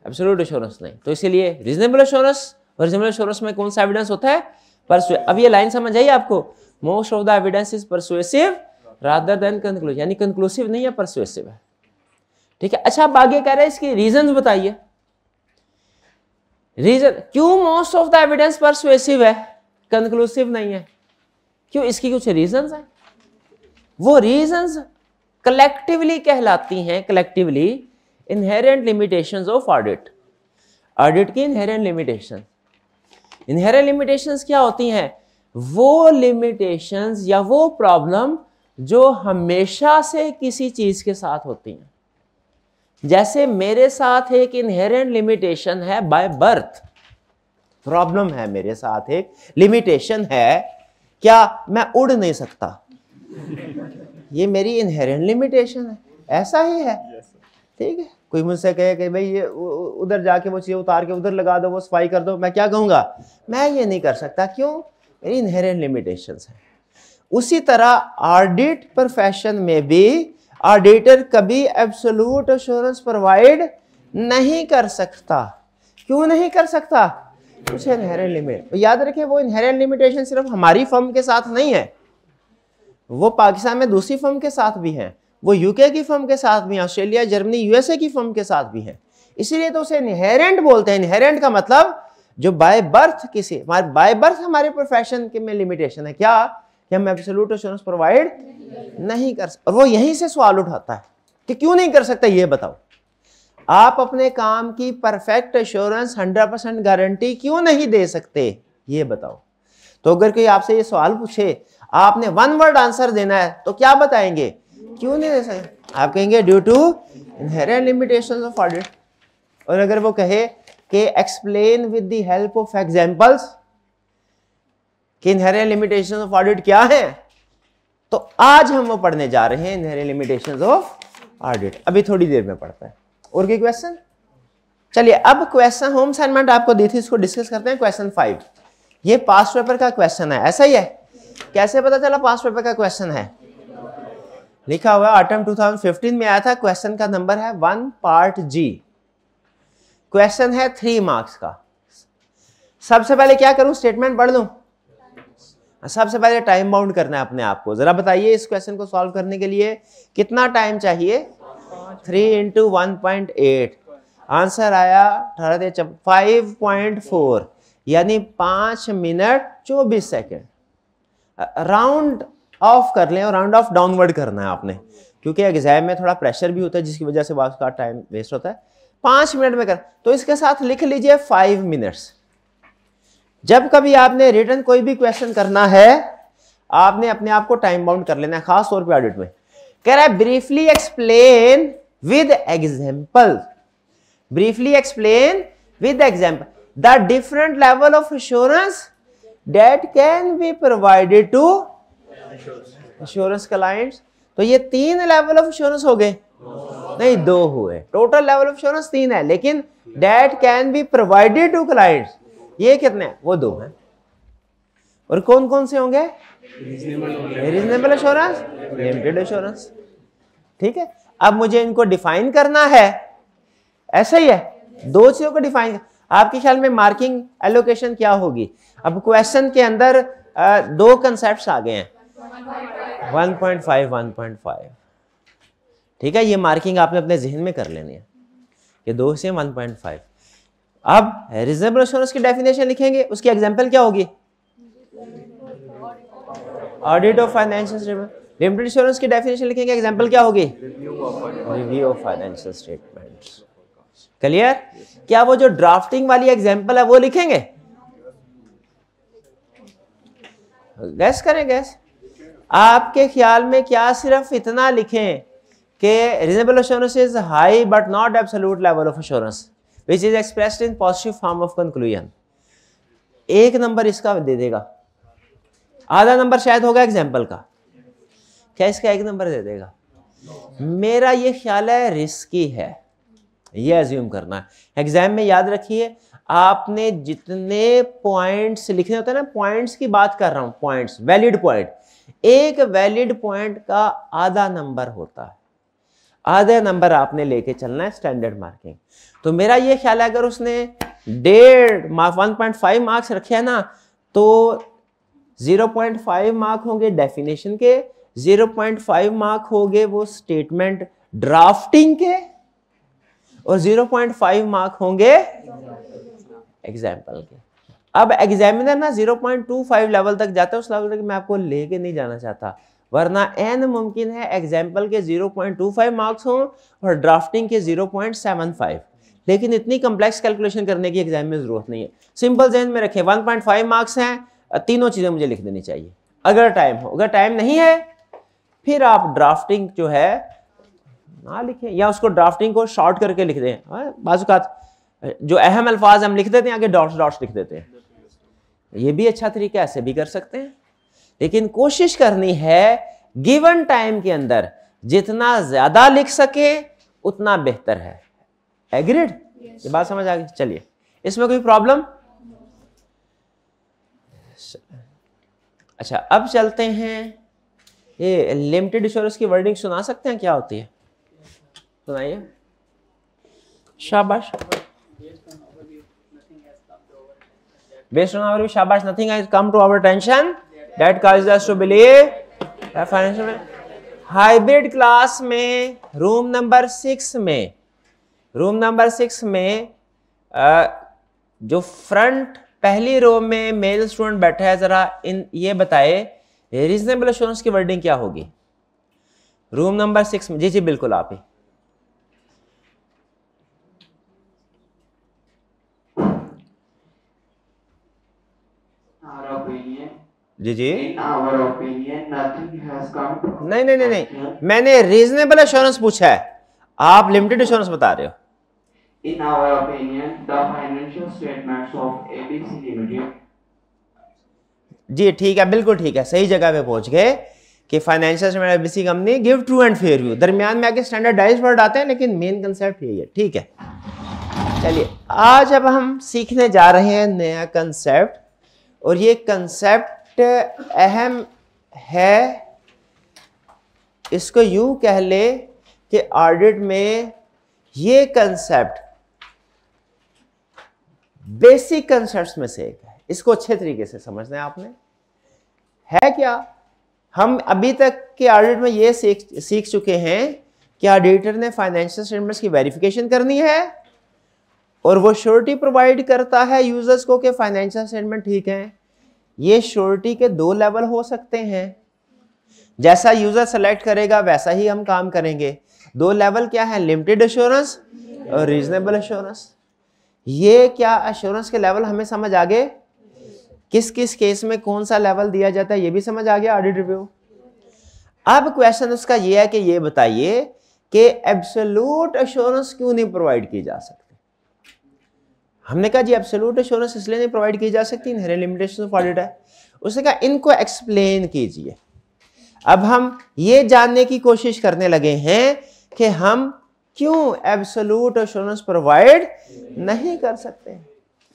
एब्सोल्यूट एश्योरेंस नहीं तो इसीलिए रीजनेबल एश्योरेंस रीजनेबल एश्योरेंस में कौन सा एविडेंस होता है अब ये लाइन समझ आई आपको most of the evidence is persuasive rather than conclusive यानी कंक्लूसिव नहीं है परसुएसिव है ठीक है अच्छा आप आगे कह रहे हैं इसकी रीजन बताइए रीजन क्यों most of the evidence persuasive है कंक्लूसिव नहीं है क्यों इसकी कुछ रीजन है वो रीजन कलेक्टिवली कहलाती हैं collectively inherent limitation of audit audit की इनहेरेंट लिमिटेशन इनहेरेंट लिमिटेशन क्या होती हैं वो लिमिटेशन या वो प्रॉब्लम जो हमेशा से किसी चीज़ के साथ होती हैं जैसे मेरे साथ एक इनहेरेंट लिमिटेशन है बाय बर्थ प्रॉब्लम है मेरे साथ एक लिमिटेशन है क्या मैं उड़ नहीं सकता ये मेरी इनहेरेंट लिमिटेशन है ऐसा ही है ठीक है कोई मुझसे कहे कि भाई ये उधर जाके वो चीज़ उतार के उधर लगा दो वो सफाई कर दो मैं क्या कहूँगा मैं ये नहीं कर सकता क्यों मेरी इनहेरेंट लिमिटेशंस हैं उसी तरह ऑडिट प्रोफेशन में भी ऑडिटर कभी एब्सोलूट एश्योरेंस प्रोवाइड नहीं कर सकता क्यों नहीं कर सकता कुछ इनहेरेंट लिमिट याद रखिए वो इनहेरेंट लिमिटेशन सिर्फ हमारी फर्म के साथ नहीं है वो पाकिस्तान में दूसरी फर्म के साथ भी हैं वो यूके की फर्म के साथ भी ऑस्ट्रेलिया जर्मनी यूएसए की फर्म के साथ भी है इसीलिए तो उसे इनहेरेंट बोलते हैं इनहेरेंट का मतलब जो बाय बर्थ किसी हमारे बाय बर्थ हमारे प्रोफेशन के में लिमिटेशन है क्या कि हम एब्सोल्यूट एश्योरेंस प्रोवाइड नहीं कर सकते और वो यहीं से सवाल उठाता है कि क्यों नहीं कर सकता ये बताओ आप अपने काम की perfect assurance hundred percent guarantee क्यों नहीं दे सकते ये बताओ तो अगर कोई आपसे ये सवाल पूछे आपने वन वर्ड आंसर देना है तो क्या बताएंगे क्यों नहीं दे सकते आप कहेंगे due to inherent limitation of audit और अगर वो कहे कि explain with the help of examples कि इनहेरेंट लिमिटेशन ऑफ ऑडिट क्या है तो आज हम वो पढ़ने जा रहे हैं इनहेरेंट लिमिटेशन ऑफ ऑडिट अभी थोड़ी देर में पढ़ते हैं और के क्वेश्चन चलिए अब क्वेश्चन होम असाइनमेंट आपको दी थी इसको डिस्कस करते हैं क्वेश्चन फाइव ये पास्ट पेपर का क्वेश्चन है ऐसा ही है कैसे पता चला पास्ट पेपर का क्वेश्चन है लिखा हुआ आटम 2015 में आया था क्वेश्चन का नंबर है वन पार्ट जी क्वेश्चन है थ्री मार्क्स का सबसे पहले क्या करूं स्टेटमेंट पढ़ लू सबसे पहले टाइम बाउंड करना है अपने आप को जरा बताइए इस क्वेश्चन को सॉल्व करने के लिए कितना टाइम चाहिए three into one point eight answer आया अठारह फाइव पॉइंट फोर यानी पांच मिनट चौबीस सेकेंड राउंड ऑफ कर लें और राउंड ऑफ डाउनवर्ड करना है आपने क्योंकि एग्जाम में थोड़ा प्रेशर भी होता है जिसकी वजह से बात का टाइम वेस्ट होता है पांच मिनट में कर तो इसके साथ लिख लीजिए फाइव मिनट्स जब कभी आपने रिटर्न कोई भी क्वेश्चन करना है आपने अपने आप को टाइम बाउंड कर लेना है खास तौर पे ऑडिट में कह रहा है briefly explain with example briefly explain with example the different level of insurance that can be provided to insurance clients तो ये तीन लेवल ऑफ इंश्योरेंस हो गए नहीं दो हुए टोटल लेवल ऑफ इंश्योरेंस तीन है लेकिन that can be provided to clients ये कितने हैं वो दो हैं और कौन कौन से होंगे रीजनेबल इंश्योरेंस लिमिटेड इंश्योरेंस ठीक है अब मुझे इनको डिफाइन करना है ऐसा ही है दो चीजों को डिफाइन आपके ख्याल में मार्किंग एलोकेशन क्या होगी अब क्वेश्चन के अंदर दो कंसेप्ट आ गए हैं 1.5 ठीक है ये मार्किंग आपने अपने जहन में कर लेनी है ये दो से 1.5 अब रिजनेबल इंश्योरेंस की डेफिनेशन लिखेंगे उसकी एग्जांपल क्या होगी audit of financial statement limited insurance की डेफिनेशन लिखेंगे एग्जांपल क्या होगी review of financial statement clear क्या वो जो ड्राफ्टिंग वाली एग्जाम्पल है वो लिखेंगे गैस करें गैस आपके ख्याल में क्या सिर्फ इतना लिखें कि reasonable assurance is high but not absolute level of assurance which is expressed in positive form of conclusion एक नंबर इसका दे देगा आधा नंबर शायद होगा एग्जाम्पल का क्या इसका एक नंबर दे देगा मेरा ये ख्याल है रिस्की है ये एज्यूम करना है एग्जाम में याद रखिए आपने जितने पॉइंट्स लिखने होते हैं ना पॉइंट्स की बात कर रहा हूं पॉइंट्स वैलिड पॉइंट एक वैलिड पॉइंट का आधा नंबर होता है आधा नंबर आपने लेके चलना है स्टैंडर्ड मार्किंग तो मेरा ये ख्याल है अगर उसने डेढ़ mark one point five marks रखे हैं ना तो जीरो पॉइंट फाइव मार्क होंगे डेफिनेशन के जीरो पॉइंट फाइव मार्क होंगे वो स्टेटमेंट ड्राफ्टिंग के और जीरो पॉइंट फाइव मार्क होंगे एग्जाम्पल के अब एग्जामिनर ना 0.25 लेवल तक जाता है उस लेवल तक मैं आपको लेके नहीं जाना चाहता वरना एन मुमकिन है एग्जाम्पल के 0.25 मार्क्स हों और ड्राफ्टिंग के 0.75 लेकिन इतनी कम्प्लेक्स कैलकुलेशन करने की एग्जाम में ज़रूरत नहीं है सिंपल जहन में रखे 1.5 मार्क्स हैं तीनों चीज़ें मुझे लिख देनी चाहिए अगर टाइम हो अगर टाइम नहीं है फिर आप ड्राफ्टिंग जो है ना लिखें या उसको ड्राफ्टिंग को शॉर्ट करके लिख दें हाँ, बाजूकात जो अहम अल्फाज हम लिख देते हैं आगे डॉट्स डॉट्स लिख देते हैं ये भी अच्छा तरीका ऐसे भी कर सकते हैं लेकिन कोशिश करनी है गिवन टाइम के अंदर जितना ज़्यादा लिख सके उतना बेहतर है एग्रीड yes. ये बात समझ आ गई चलिए इसमें कोई प्रॉब्लम अच्छा अब चलते हैं ये लिमिटेड इंश्योरेंस की वर्डिंग सुना सकते हैं क्या होती है सुनाइए शाबाश Based on our wish, shabash, nothing has come to our attention that causes us to believe financial hybrid class में room number सिक्स में room number सिक्स में आ, जो फ्रंट पहली रो में मेल स्टूडेंट बैठा है ज़रा इन ये बताए रीजनेबल एश्योरेंस की वर्डिंग क्या होगी रूम नंबर सिक्स में जी जी बिल्कुल आप ही जी जी नहीं नहीं नहीं नहीं मैंने रीजनेबल इंश्योरेंस पूछा है आप लिमिटेड एश्योरेंस बता रहे हो in our opinion the financial statements of ABC limited जी ठीक है बिल्कुल ठीक है सही जगह पे पहुंच गए कि financial statement ABC company give true and fair view दरमियान में आगे स्टैंडर्डाइज वर्ड आते हैं लेकिन मेन कंसेप्ट यही है ठीक है चलिए आज अब हम सीखने जा रहे हैं नया कंसेप्ट और ये कंसेप्ट अहम है इसको यूं कह ले कि ऑडिट में ये कंसेप्ट बेसिक कंसेप्ट में से एक है इसको अच्छे तरीके से समझना है आपने है क्या हम अभी तक के ऑडिट में ये सीख सीख चुके हैं कि ऑडिटर ने फाइनेंशियल स्टेटमेंट्स की वेरिफिकेशन करनी है और वो श्योरिटी प्रोवाइड करता है यूजर्स को कि फाइनेंशियल स्टेटमेंट ठीक हैं ये श्योरिटी के दो लेवल हो सकते हैं जैसा यूजर सेलेक्ट करेगा वैसा ही हम काम करेंगे दो लेवल क्या है लिमिटेड एश्योरेंस और रीजनेबल एश्योरेंस ये क्या एश्योरेंस के लेवल हमें समझ आ गए किस किस केस में कौन सा लेवल दिया जाता है ये भी समझ आ गया ऑडिट रिव्यू अब क्वेश्चन उसका ये है कि ये बताइए कि एब्सोलूट एश्योरेंस क्यों नहीं प्रोवाइड की जा सकती हमने कहा जी एब्सोल्यूट एश्योरेंस इसलिए नहीं प्रोवाइड की जा सकती इन लिमिटेशन ऑफ ऑडिट है उसने कहा इनको एक्सप्लेन कीजिए अब हम ये जानने की कोशिश करने लगे हैं कि हम क्यों एब्सोल्यूट एश्योरेंस प्रोवाइड नहीं कर सकते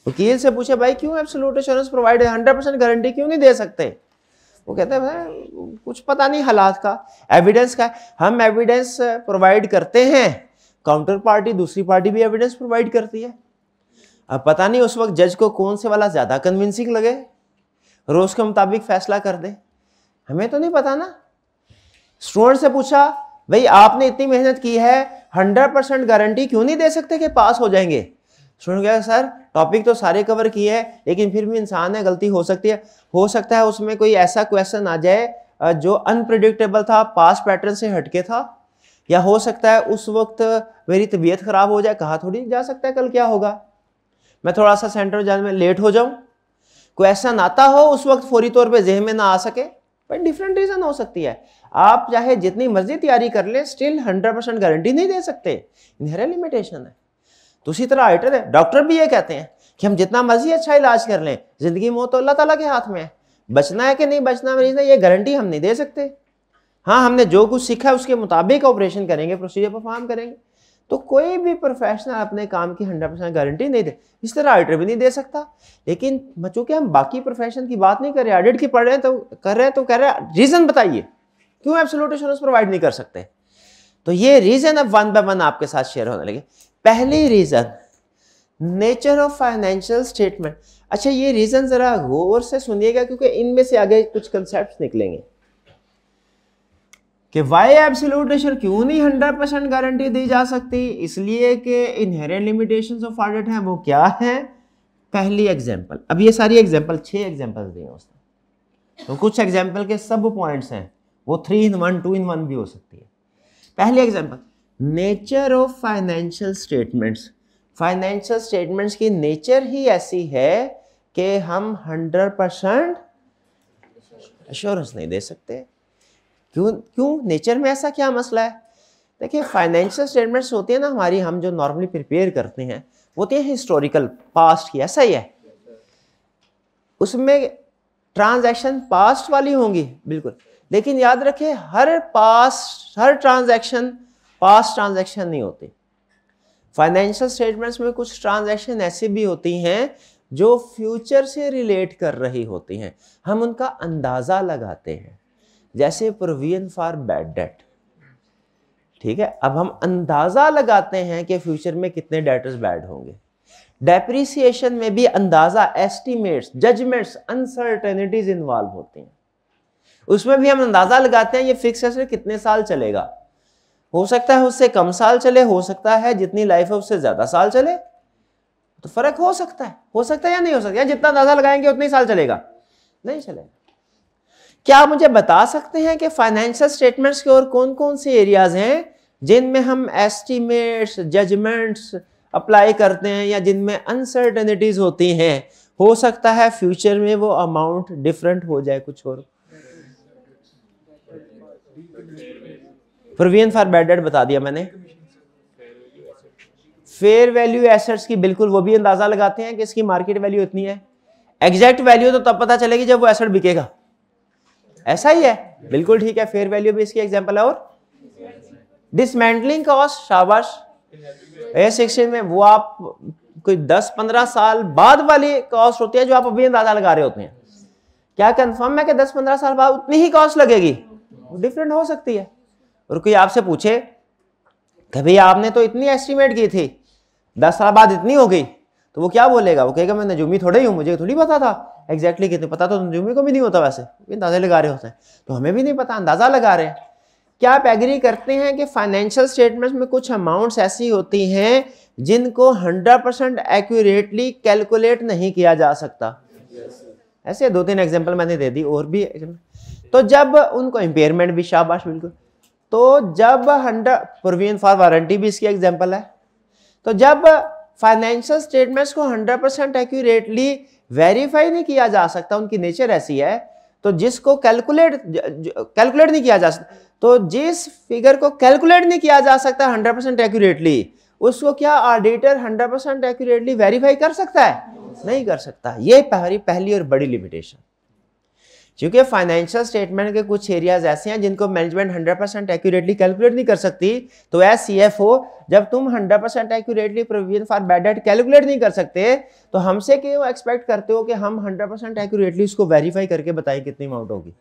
वकील से पूछे भाई क्यों absolute assurance provide hundred percent guarantee क्यों नहीं दे सकते वो कहते हैं कुछ पता नहीं हालात का एविडेंस का हम एविडेंस प्रोवाइड करते हैं काउंटर पार्टी दूसरी पार्टी भी एविडेंस प्रोवाइड करती है अब पता नहीं उस वक्त जज को कौन से वाला ज़्यादा कन्विंसिंग लगे रोज़ के मुताबिक फैसला कर दे हमें तो नहीं पता ना स्टूडेंट से पूछा भाई आपने इतनी मेहनत की है हंड्रेड परसेंट गारंटी क्यों नहीं दे सकते कि पास हो जाएंगे स्टूडेंट क्या सर टॉपिक तो सारे कवर किए हैं लेकिन फिर भी इंसान है गलती हो सकती है हो सकता है उसमें कोई ऐसा क्वेश्चन आ जाए जो अनप्रडिक्टेबल था पास पैटर्न से हटके था या हो सकता है उस वक्त मेरी तबीयत खराब हो जाए कहा थोड़ी जा सकता है कल क्या होगा मैं थोड़ा सा सेंटर जाने में लेट हो जाऊं क्वेश्चन आता हो उस वक्त फौरी तौर पे जहन में ना आ सके पर डिफरेंट रीजन हो सकती है आप चाहे जितनी मर्जी तैयारी कर लें स्टिल हंड्रेड परसेंट गारंटी नहीं दे सकते इनहेरेंट लिमिटेशन है तो उसी तरह आइटर है डॉक्टर भी ये कहते हैं कि हम जितना मर्जी अच्छा इलाज कर लें जिंदगी मौत तो अल्लाह तला के हाथ में है बचना है कि नहीं बचना मरीज ने ये गारंटी हम नहीं दे सकते हाँ हमने जो कुछ सीखा है उसके मुताबिक ऑपरेशन करेंगे प्रोसीजर परफॉर्म करेंगे तो कोई भी प्रोफेशनल अपने काम की हंड्रेड परसेंट गारंटी नहीं दे इस तरह ऑडिटर भी नहीं दे सकता लेकिन चूंकि हम बाकी प्रोफेशन की बात नहीं कर रहे ऑडिट की पढ़ रहे हैं तो कर रहे हैं तो कह रहे हैं रीज़न बताइए क्यों आप एश्योरेंस प्रोवाइड नहीं कर सकते तो ये रीज़न अब वन बाय वन आपके साथ शेयर होने लगे पहली reason nature of financial statement अच्छा ये रीज़न ज़रा गौर से सुनिएगा क्योंकि इनमें से आगे कुछ कंसेप्ट निकलेंगे कि वाई एब्सोल्यूट रेशियो क्यों नहीं हंड्रेड परसेंट गारंटी दी जा सकती इसलिए कि इनहेरेंट लिमिटेशन ऑफ ऑडिट हैं वो क्या है पहली एग्जाम्पल अब ये सारी एग्जाम्पल छः एग्जाम्पल दी हैं उसने तो कुछ एग्जाम्पल के सब पॉइंट्स हैं वो three in one two in one भी हो सकती है पहली example nature of financial statements financial statements की नेचर ही ऐसी है कि हम हंड्रेड परसेंट एश्योरेंस नहीं दे सकते क्यों क्यों नेचर में ऐसा क्या मसला है देखिए फाइनेंशियल स्टेटमेंट्स होते हैं ना हमारी हम जो नॉर्मली प्रिपेयर करते हैं वो होते हैं हिस्टोरिकल पास्ट की ऐसा ही है उसमें ट्रांजैक्शन पास्ट वाली होंगी बिल्कुल लेकिन याद रखें हर पास्ट हर ट्रांजैक्शन पास्ट ट्रांजैक्शन नहीं होते फाइनेंशियल स्टेटमेंट्स में कुछ ट्रांजैक्शन ऐसी भी होती हैं जो फ्यूचर से रिलेट कर रही होती हैं हम उनका अंदाज़ा लगाते हैं जैसे प्रोविजन फॉर बैड डेट ठीक है अब हम अंदाज़ा लगाते हैं कि फ्यूचर में कितने डेटर्स बैड होंगे डेप्रिसिएशन में भी अंदाज़ा एस्टिमेट्स जजमेंट्स अनसर्टेनिटीज इन्वॉल्व होती हैं उसमें भी हम अंदाज़ा लगाते हैं ये फिक्स एसेट कितने साल चलेगा हो सकता है उससे कम साल चले हो सकता है जितनी लाइफ है उससे ज़्यादा साल चले तो फ़र्क हो सकता है हो सकता है या नहीं हो सकता है जितना अंदाज़ा लगाएंगे उतने ही साल चलेगा नहीं चलेगा क्या आप मुझे बता सकते हैं कि फाइनेंशियल स्टेटमेंट्स के और कौन कौन से एरियाज़ हैं जिनमें हम एस्टिमेट्स जजमेंट्स अप्लाई करते हैं या जिनमें अनसर्टनिटीज़ होती हैं हो सकता है फ्यूचर में वो अमाउंट डिफरेंट हो जाए कुछ और प्रोविजन फॉर बैडेड बता दिया मैंने फेयर वैल्यू एसेट्स की बिल्कुल वो भी अंदाज़ा लगाते हैं कि इसकी मार्केट वैल्यू इतनी है एग्जैक्ट वैल्यू तो तब पता चलेगी जब वो एसेट बिकेगा ऐसा ही है बिल्कुल ठीक है फेयर वैल्यू भी इसकी एग्जाम्पल है और डिसमेंटलिंग कॉस्ट शाबाश ए सेक्शन में वो आप कोई 10-15 साल बाद वाली कॉस्ट होती है जो आप अभी अंदाजा लगा रहे होते हैं क्या कंफर्म है कि 10-15 साल बाद उतनी ही कॉस्ट लगेगी डिफरेंट हो सकती है और कोई आपसे पूछे कभी आपने तो इतनी एस्टिमेट की थी 10 साल बाद इतनी हो गई तो वो क्या बोलेगा वो कहेगा मैं नजूमी थोड़ी हूं हूँ मुझे थोड़ी पता था एग्जैक्टली कितने पता तो कंज्यूमर को भी नहीं होता वैसे अंदाजे लगा रहे होते हैं तो हमें भी नहीं पता अंदाज़ा लगा रहे हैं क्या आप एग्री करते हैं कि फाइनेंशियल स्टेटमेंट्स में कुछ अमाउंट्स ऐसी होती हैं जिनको 100 परसेंट एक्यूरेटली कैलकुलेट नहीं किया जा सकता yes, ऐसे दो तीन एग्जांपल मैंने दे दी और भी तो जब उनको इम्पेयरमेंट भी शाबाश बिल्कुल तो जब हंड्रेड प्रोविजन फॉर वारंटी भी इसकी एग्जाम्पल है तो जब फाइनेंशियल स्टेटमेंट्स को 100 परसेंट एक्यूरेटली वेरीफाई नहीं किया जा सकता उनकी नेचर ऐसी है तो जिसको कैलकुलेट कैलकुलेट तो नहीं किया जा सकता तो जिस फिगर को कैलकुलेट नहीं किया जा सकता हंड्रेड परसेंट एक्यूरेटली उसको क्या auditor hundred percent accurately verify कर सकता है नहीं कर सकता ये पहली पहली और बड़ी लिमिटेशन क्योंकि फाइनेंशियल स्टेटमेंट के कुछ एरियाज ऐसे हैं जिनको मैनेजमेंट 100 परसेंट एक्यूरेटली कैलकुलेट नहीं कर सकती तो एज सी एफ ओ जब तुम 100 percent accurately provision for bad debt calculate नहीं कर सकते तो हमसे क्यों एक्सपेक्ट करते हो कि हम 100 परसेंट एक्यूरेटली उसको वेरीफाई करके बताएं कितनी अमाउंट होगी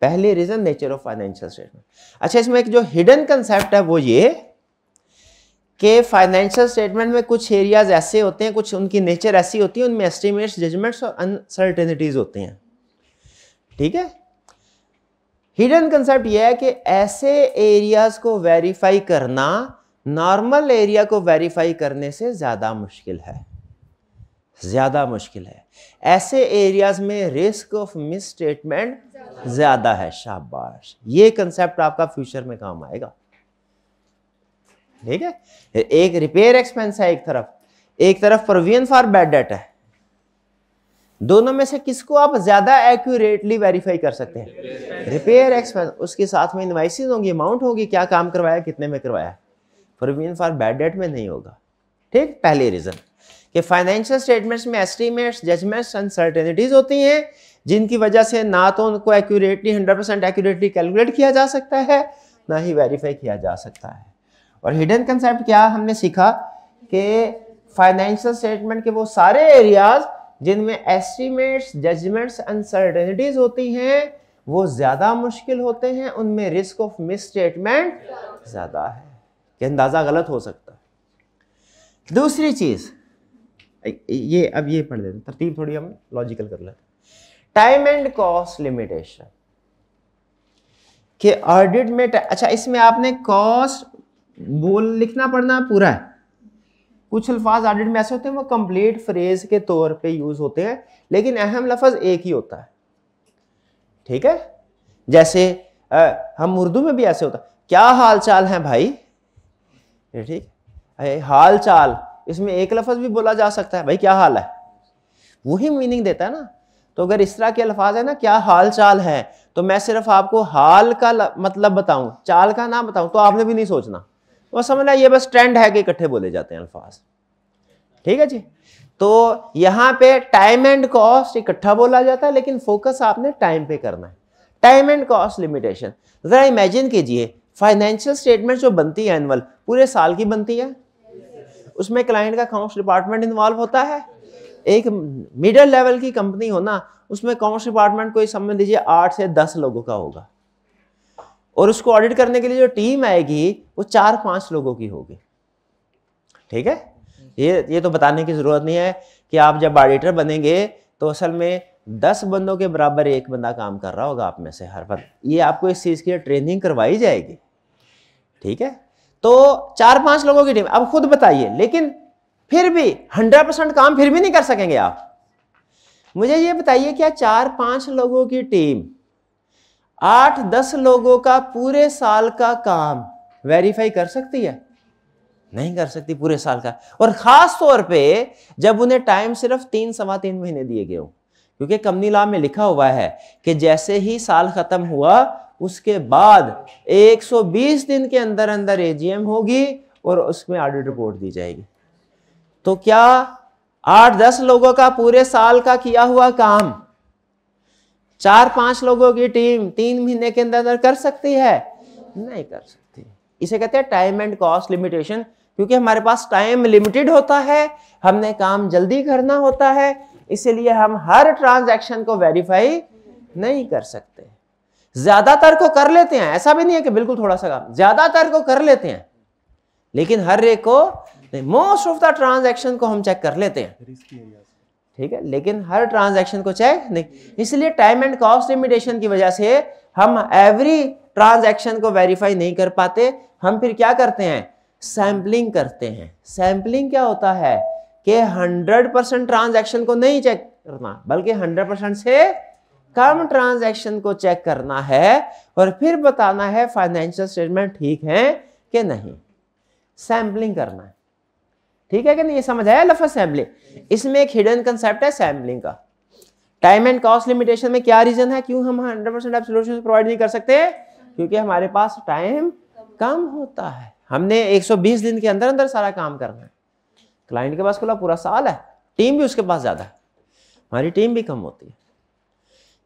पहले reason nature of financial statement अच्छा इसमें एक जो हिडन कंसेप्ट है वो ये कि फाइनेंशियल स्टेटमेंट में कुछ एरियाज ऐसे होते हैं कुछ उनकी नेचर ऐसी होती है उनमें एस्टिमेट्स जजमेंट्स और अनसर्टेनिटीज होते हैं ठीक है हिडन कंसेप्ट यह है कि ऐसे एरियाज को वेरीफाई करना नॉर्मल एरिया को वेरीफाई करने से ज़्यादा मुश्किल है ज़्यादा मुश्किल है ऐसे एरियाज में रिस्क ऑफ मिस स्टेटमेंट ज़्यादा है शाबाश ये कंसेप्ट आपका फ्यूचर में काम आएगा ठीक है एक रिपेयर एक्सपेंस है एक तरफ एक तरफ प्रोविजन फॉर बैड डेट है दोनों में से किसको आप ज्यादा एक्यूरेटली वेरीफाई कर सकते हैं रिपेयर एक्सपेंस उसके साथ में इन्वाइसिस होंगी अमाउंट होगी क्या काम करवाया कितने में करवाया मीन फॉर बैड डेट में नहीं होगा ठीक पहले रीजन कि फाइनेंशियल स्टेटमेंट्स में एस्टीमेट्स जजमेंट्स अनसर्टेनिटीज होती हैं जिनकी वजह से ना तो उनको accurately hundred percent accurately calculate किया जा सकता है ना ही वेरीफाई किया जा सकता है और हिडन कंसेप्ट क्या हमने सीखा कि फाइनेंशियल स्टेटमेंट के वो सारे एरियाज़ जिनमें एस्टिमेट्स जजमेंट्स अनसर्टेनिटीज होती हैं वो ज़्यादा मुश्किल होते हैं उनमें रिस्क ऑफ मिस स्टेटमेंट ज़्यादा है कि अंदाज़ा गलत हो सकता है दूसरी चीज़ ये अब ये पढ़ लेते तरतीब थोड़ी हम लॉजिकल कर लेते टाइम एंड कॉस्ट लिमिटेशन के ऑडिट में अच्छा इसमें आपने कॉस्ट बोल लिखना पड़ना पूरा है कुछ अल्फाज आडिड में ऐसे होते हैं वो कंप्लीट फ्रेज के तौर पे यूज़ होते हैं लेकिन अहम लफज एक ही होता है ठीक है जैसे आ, हम उर्दू में भी ऐसे होता क्या हाल चाल है भाई ठीक हाल चाल इसमें एक लफज भी बोला जा सकता है भाई क्या हाल है वही मीनिंग देता है ना तो अगर इस तरह के अल्फाज है ना क्या हाल चाल है तो मैं सिर्फ आपको हाल का मतलब बताऊं चाल का ना बताऊं तो आपने भी नहीं सोचना वो समझना ये बस ट्रेंड है कि इकट्ठे बोले जाते हैं अल्फाज ठीक है जी तो यहाँ पे टाइम एंड कॉस्ट इकट्ठा बोला जाता है लेकिन फोकस आपने टाइम पे करना है टाइम एंड कॉस्ट लिमिटेशन ज़रा इमेजिन कीजिए फाइनेंशियल स्टेटमेंट जो बनती है एनुअल पूरे साल की बनती है उसमें क्लाइंट का अकाउंट्स डिपार्टमेंट इन्वॉल्व होता है एक मिडल लेवल की कंपनी हो ना उसमें अकाउंट्स डिपार्टमेंट कोई समझ लीजिए आठ से दस लोगों का होगा और उसको ऑडिट करने के लिए जो टीम आएगी वो चार पांच लोगों की होगी ठीक है ये ये तो बताने की ज़रूरत नहीं है कि आप जब ऑडिटर बनेंगे तो असल में दस बंदों के बराबर एक बंदा काम कर रहा होगा आप में से हर वक्त ये आपको इस चीज़ की ट्रेनिंग करवाई जाएगी ठीक है तो चार पांच लोगों की टीम अब खुद बताइए लेकिन फिर भी हंड्रेड परसेंट काम फिर भी नहीं कर सकेंगे आप मुझे ये बताइए क्या चार पांच लोगों की टीम आठ दस लोगों का पूरे साल का काम वेरीफाई कर सकती है नहीं कर सकती पूरे साल का और खास तौर पे जब उन्हें टाइम सिर्फ तीन सवा तीन महीने दिए गए हो क्योंकि कमनी लाभ में लिखा हुआ है कि जैसे ही साल खत्म हुआ उसके बाद 120 दिन के अंदर अंदर एजीएम होगी और उसमें ऑडिट रिपोर्ट दी जाएगी तो क्या आठ दस लोगों का पूरे साल का किया हुआ काम चार पांच लोगों की टीम तीन महीने के अंदर अंदर कर सकती है नहीं कर सकती इसे कहते हैं टाइम एंड कॉस्ट लिमिटेशन क्योंकि हमारे पास टाइम लिमिटेड होता है हमने काम जल्दी करना होता है इसीलिए हम हर ट्रांजैक्शन को वेरीफाई नहीं कर सकते ज्यादातर को कर लेते हैं ऐसा भी नहीं है कि बिल्कुल थोड़ा सा काम ज्यादातर को कर लेते हैं लेकिन हर एक को मोस्ट ऑफ द ट्रांजेक्शन को हम चेक कर लेते हैं ठीक है लेकिन हर ट्रांजैक्शन को चेक नहीं इसलिए टाइम एंड कॉस्ट लिमिटेशन की वजह से हम एवरी ट्रांजैक्शन को वेरीफाई नहीं कर पाते हम फिर क्या करते हैं सैम्पलिंग करते हैं सैम्पलिंग क्या होता है कि 100 परसेंट ट्रांजेक्शन को नहीं चेक करना बल्कि 100 परसेंट से कम ट्रांजेक्शन को चेक करना है और फिर बताना है फाइनेंशियल स्टेटमेंट ठीक है कि नहीं सैम्पलिंग करना है ठीक है कि नहीं ये समझ आया लफ असेंबली इसमें एक हिडन कंसेप्ट है सैम्पलिंग का टाइम एंड कॉस्ट लिमिटेशन में क्या रीजन है क्यों हम हंड्रेड परसेंट सोल्यूशन प्रोवाइड नहीं कर सकते क्योंकि हमारे पास टाइम कम होता है हमने 120 दिन के अंदर अंदर सारा काम करना है क्लाइंट के पास खुला पूरा साल है टीम भी उसके पास ज़्यादा है हमारी टीम भी कम होती है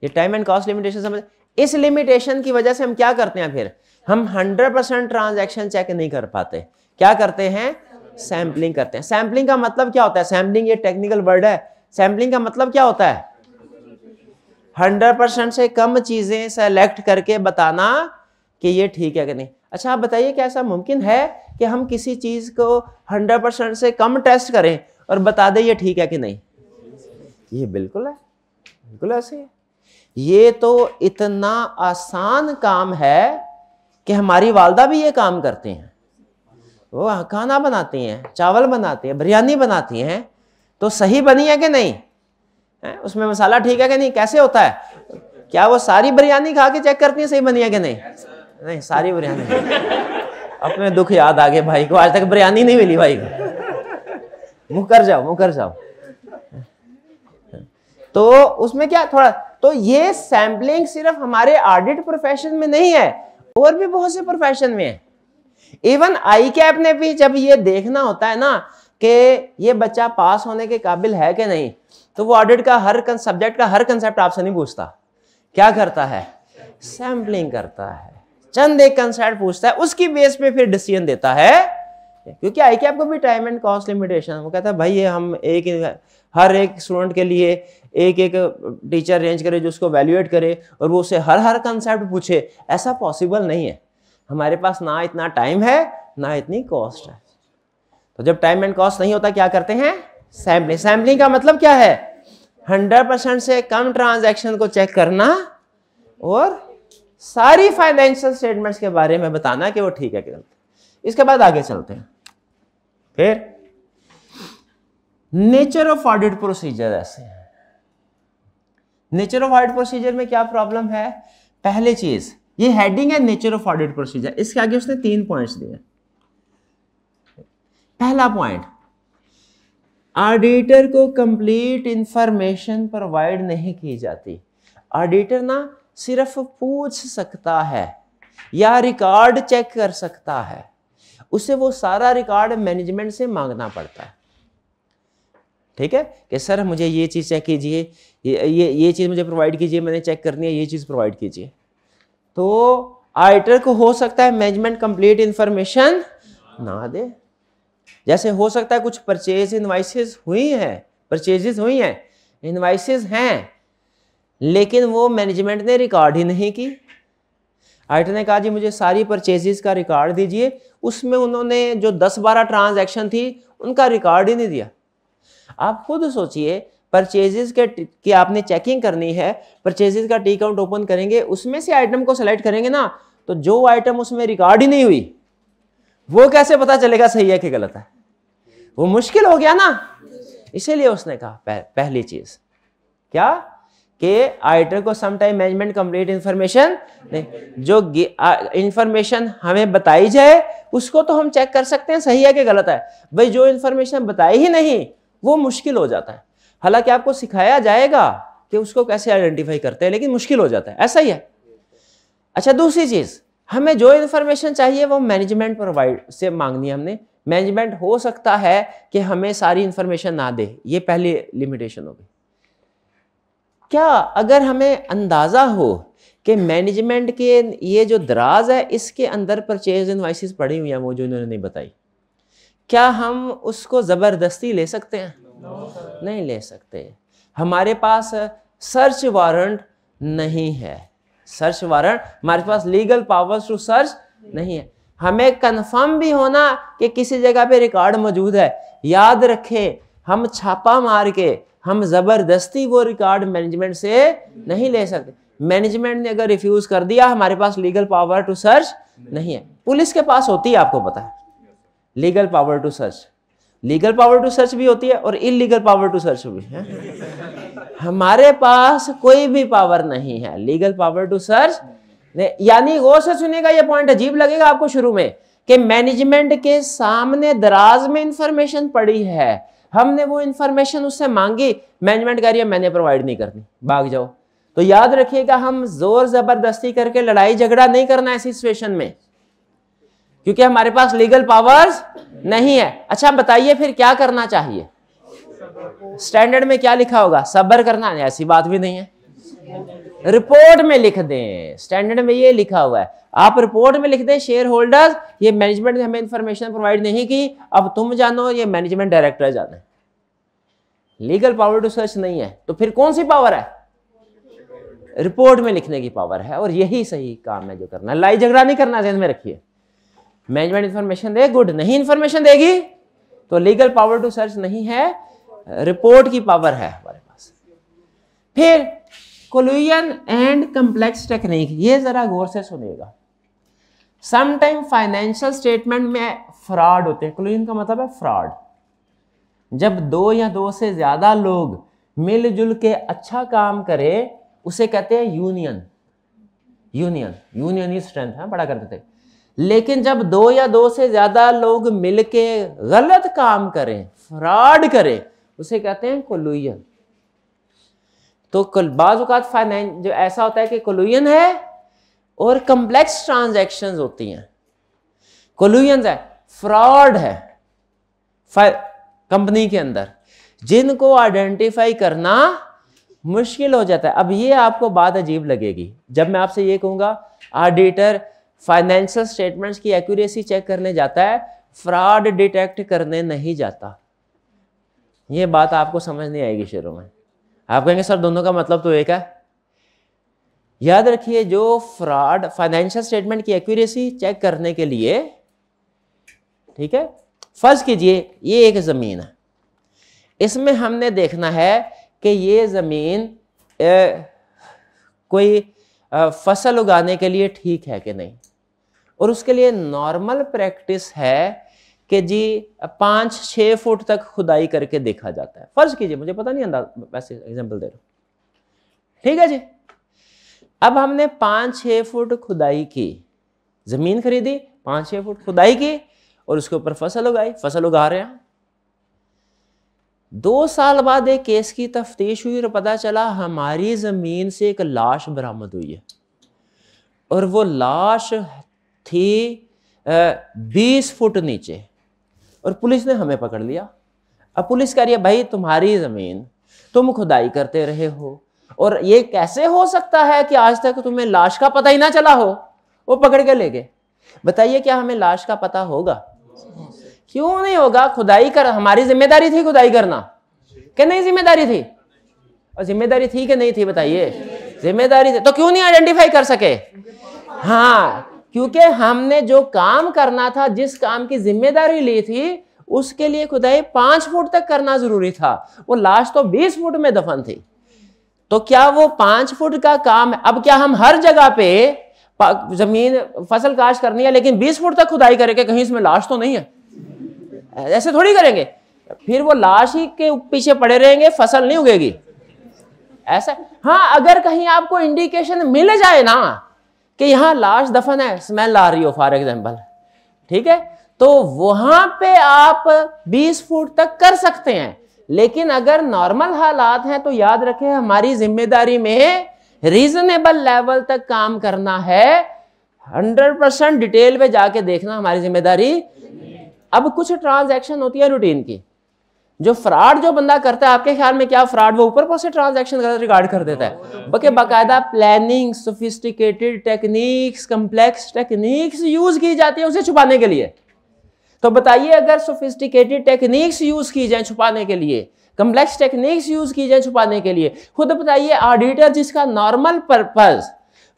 ये टाइम एंड कॉस्ट लिमिटेशन समझ इस लिमिटेशन की वजह से हम क्या करते हैं फिर हम 100 परसेंट ट्रांजेक्शन चेक नहीं कर पाते क्या करते हैं सैम्पलिंग करते हैं सैम्पलिंग का मतलब क्या होता है सैम्पलिंग ये टेक्निकल वर्ड है सैम्पलिंग का मतलब क्या होता है 100% से कम चीज़ें सेलेक्ट करके बताना कि ये ठीक है कि नहीं अच्छा आप बताइए क्या ऐसा मुमकिन है कि हम किसी चीज़ को 100% से कम टेस्ट करें और बता दें ये ठीक है कि नहीं ये बिल्कुल है बिल्कुल ऐसे है ये तो इतना आसान काम है कि हमारी वालदा भी ये काम करते हैं वो खाना बनाती हैं चावल बनाती हैं बिरयानी बनाती हैं तो सही बनी है कि नहीं है उसमें मसाला ठीक है कि नहीं कैसे होता है क्या वो सारी बिरयानी खा के चेक करती है सही बनी है कि नहीं नहीं सारी बिरयानी अपने दुख याद आ गए भाई को आज तक बिरयानी नहीं मिली भाई को मुकर जाओ मुकर जाओ तो उसमें क्या थोड़ा तो ये सैम्पलिंग सिर्फ हमारे ऑडिट प्रोफेशन में नहीं है और भी बहुत से प्रोफेशन में है इवन आई कैप ने भी जब ये देखना होता है ना कि ये बच्चा पास होने के काबिल है कि नहीं तो वो ऑडिट का हर सब्जेक्ट का हर कंसेप्ट आपसे नहीं पूछता क्या करता है सैम्पलिंग करता है चंद एक कंसेप्ट पूछता है उसकी बेस पे फिर डिसीजन देता है क्योंकि आई कैप को भी टाइम एंड कॉस्ट लिमिटेशन वो कहता है भाई ये हम एक हर एक स्टूडेंट के लिए एक एक टीचर अरेंज करे जो उसको वैल्यूएट करे और वो उसे हर हर कंसेप्ट पूछे ऐसा पॉसिबल नहीं है हमारे पास ना इतना टाइम है ना इतनी कॉस्ट है तो जब टाइम एंड कॉस्ट नहीं होता क्या करते हैं सैम्पलिंग सैम्पलिंग का मतलब क्या है हंड्रेड परसेंट से कम ट्रांजैक्शन को चेक करना और सारी फाइनेंशियल स्टेटमेंट्स के बारे में बताना कि वो ठीक है कि गलत इसके बाद आगे चलते हैं फिर नेचर ऑफ ऑडिट प्रोसीजर ऐसे नेचर ऑफ ऑडिट प्रोसीजर में क्या प्रॉब्लम है पहली चीज़ ये हेडिंग है नेचर ऑफ ऑडिट प्रोसीजर इसके आगे उसने तीन पॉइंट्स दिए पहला पॉइंट ऑडिटर को कंप्लीट इंफॉर्मेशन प्रोवाइड नहीं की जाती ऑडिटर ना सिर्फ पूछ सकता है या रिकॉर्ड चेक कर सकता है उसे वो सारा रिकॉर्ड मैनेजमेंट से मांगना पड़ता है ठीक है कि सर मुझे ये चीज़ चेक कीजिए ये ये ये चीज़ मुझे प्रोवाइड कीजिए मैंने चेक करनी है ये चीज़ प्रोवाइड कीजिए तो ऑडिटर को हो सकता है मैनेजमेंट कंप्लीट इंफॉर्मेशन ना दे जैसे हो सकता है कुछ परचेज इनवाइसेस हुई हैं परचेजेस हुई हैं इनवाइसेस हैं लेकिन वो मैनेजमेंट ने रिकॉर्ड ही नहीं की ऑडिटर ने कहा जी मुझे सारी परचेजेस का रिकॉर्ड दीजिए उसमें उन्होंने जो 10-12 ट्रांजैक्शन थी उनका रिकॉर्ड ही नहीं दिया आप खुद सोचिए परचेजेस के की आपने चेकिंग करनी है परचेजेस का टी अकाउंट ओपन करेंगे उसमें से आइटम को सेलेक्ट करेंगे ना तो जो आइटम उसमें रिकॉर्ड ही नहीं हुई वो कैसे पता चलेगा सही है कि गलत है वो मुश्किल हो गया ना इसीलिए उसने कहा पह, पहली चीज क्या कि आइटम को समटाइम मैनेजमेंट कंप्लीट इंफॉर्मेशन जो इंफॉर्मेशन हमें बताई जाए उसको तो हम चेक कर सकते हैं सही है कि गलत है भाई जो इंफॉर्मेशन बताई ही नहीं वो मुश्किल हो जाता है हालांकि आपको सिखाया जाएगा कि उसको कैसे आइडेंटिफाई करते हैं लेकिन मुश्किल हो जाता है ऐसा ही है अच्छा दूसरी चीज़ हमें जो इन्फॉर्मेशन चाहिए वो मैनेजमेंट प्रोवाइड से मांगनी है हमने मैनेजमेंट हो सकता है कि हमें सारी इन्फॉर्मेशन ना दे ये पहली लिमिटेशन होगी क्या अगर हमें अंदाज़ा हो कि मैनेजमेंट के ये जो दराज है इसके अंदर परचेज इन्वाइसिस पड़ी हुई हैं वो जो इन्होंने नहीं बताई क्या हम उसको ज़बरदस्ती ले सकते हैं नहीं ले सकते हमारे पास सर्च वारंट नहीं है सर्च वारंट हमारे पास लीगल पावर्स टू सर्च नहीं है हमें कंफर्म भी होना कि किसी जगह पे रिकॉर्ड मौजूद है याद रखे हम छापा मार के हम ज़बरदस्ती वो रिकॉर्ड मैनेजमेंट से नहीं ले सकते मैनेजमेंट ने अगर रिफ्यूज़ कर दिया हमारे पास लीगल पावर टू सर्च नहीं है पुलिस के पास होती है आपको पता है legal power to search legal power to search भी होती है और इलीगल पावर टू सर्च भी है हमारे पास कोई भी पावर नहीं है लीगल पावर टू सर्च यानी गौर से सुनेगा ये पॉइंट अजीब लगेगा आपको शुरू में कि मैनेजमेंट के सामने दराज में इंफॉर्मेशन पड़ी है हमने वो इंफॉर्मेशन उससे मांगी मैनेजमेंट कह रही है मैंने प्रोवाइड नहीं करनी भाग जाओ तो याद रखिएगा हम जोर जबरदस्ती करके लड़ाई झगड़ा नहीं करना है सिचुएशन में क्योंकि हमारे पास लीगल पावर्स नहीं है अच्छा बताइए फिर क्या करना चाहिए स्टैंडर्ड में क्या लिखा होगा सबर करना ऐसी बात भी नहीं है रिपोर्ट में लिख दें स्टैंडर्ड में ये लिखा हुआ है आप रिपोर्ट में लिख दें शेयर होल्डर्स ये मैनेजमेंट ने हमें इंफॉर्मेशन प्रोवाइड नहीं की अब तुम जानो ये मैनेजमेंट डायरेक्टर जाने लीगल पावर टू सर्च नहीं है तो फिर कौन सी पावर है रिपोर्ट में लिखने की पावर है और यही सही काम है जो करना लाई झगड़ा नहीं करना जेन में रखिए मैनेजमेंट इंफॉर्मेशन दे गुड नहीं इंफॉर्मेशन देगी तो लीगल पावर टू सर्च नहीं है रिपोर्ट की पावर है हमारे पास फिर कोलुजन एंड कंप्लेक्स टेक्निक ये जरा गौर से सुनिएगा समटाइम फाइनेंशियल स्टेटमेंट में फ्रॉड होते हैं क्लूजन का मतलब है फ्रॉड जब दो या दो से ज़्यादा लोग मिलजुल के अच्छा काम करें उसे कहते हैं यूनियन यूनियन यूनियन ही स्ट्रेंथ है बड़ा करते थे लेकिन जब दो या दो से ज़्यादा लोग मिलके गलत काम करें फ्रॉड करें उसे कहते हैं कोलुयन तो बाज़ात फाइनेंस जो ऐसा होता है कि कोलुयन है और कंप्लेक्स ट्रांजैक्शंस होती हैं कोलुयन है फ्रॉड है कंपनी के अंदर जिनको आइडेंटिफाई करना मुश्किल हो जाता है अब ये आपको बात अजीब लगेगी जब मैं आपसे ये कहूंगा ऑडिटर फाइनेंशियल स्टेटमेंट्स की एक्यूरेसी चेक करने जाता है फ्रॉड डिटेक्ट करने नहीं जाता ये बात आपको समझ नहीं आएगी शुरू में आप कहेंगे सर दोनों का मतलब तो एक है याद रखिए जो फ्रॉड फाइनेंशियल स्टेटमेंट की एक्यूरेसी चेक करने के लिए ठीक है फर्ज कीजिए ये एक ज़मीन है इसमें हमने देखना है कि ये ज़मीन कोई फसल उगाने के लिए ठीक है कि नहीं और उसके लिए नॉर्मल प्रैक्टिस है कि जी पाँच छः फुट तक खुदाई करके देखा जाता है फर्ज कीजिए मुझे पता नहीं अंदाज वैसे एग्जाम्पल दे रहा ठीक है जी अब हमने पाँच छः फुट खुदाई की ज़मीन खरीदी पाँच छः फुट खुदाई की और उसके ऊपर फसल उगाई फसल उगा रहे हैं दो साल बाद एक केस की तफ्तीश हुई और पता चला हमारी ज़मीन से एक लाश बरामद हुई है और वो लाश थी बीस फुट नीचे और पुलिस ने हमें पकड़ लिया अब पुलिस कह रही है भाई तुम्हारी ज़मीन तुम खुदाई करते रहे हो और ये कैसे हो सकता है कि आज तक तुम्हें लाश का पता ही ना चला हो वो पकड़ के ले गए बताइए क्या हमें लाश का पता होगा क्यों नहीं होगा खुदाई कर हमारी जिम्मेदारी थी खुदाई करना कि नहीं जिम्मेदारी थी और जिम्मेदारी थी कि नहीं थी बताइए जिम्मेदारी थी तो क्यों नहीं आइडेंटिफाई कर सके हाँ क्योंकि हमने जो काम करना था जिस काम की जिम्मेदारी ली थी उसके लिए खुदाई पांच फुट तक करना जरूरी था वो लाश तो बीस फुट में दफन थी तो क्या वो पांच फुट का काम है अब क्या हम हर जगह पे जमीन फसल काश करनी है लेकिन बीस फुट तक खुदाई करेंगे कहीं इसमें लाश तो नहीं है ऐसे थोड़ी करेंगे फिर वो लाश ही के पीछे पड़े रहेंगे फसल नहीं उगेगी ऐसा हाँ अगर कहीं आपको इंडिकेशन मिल जाए ना कि यहां लाश दफन है स्मेल आ रही हो फॉर एग्जाम्पल ठीक है तो वहां पे आप 20 फुट तक कर सकते हैं लेकिन अगर नॉर्मल हालात हैं तो याद रखें हमारी जिम्मेदारी में रीजनेबल लेवल तक काम करना है 100 परसेंट डिटेल में जाके देखना हमारी जिम्मेदारी अब कुछ ट्रांजैक्शन होती है रूटीन की जो फ्रॉड जो बंदा करता है आपके ख्याल में क्या फ्रॉड वो ऊपर से ट्रांजेक्शन रिकॉर्ड कर देता है बल्कि बाकायदा planning sophisticated techniques complex techniques use की जाती है उसे छुपाने के लिए तो बताइए अगर सोफिस्टिकेटेड टेक्निक्स यूज की जाए छुपाने के लिए कम्प्लेक्स टेक्निक्स यूज की जाए छुपाने के लिए खुद बताइए ऑडिटर जिसका नॉर्मल पर्पज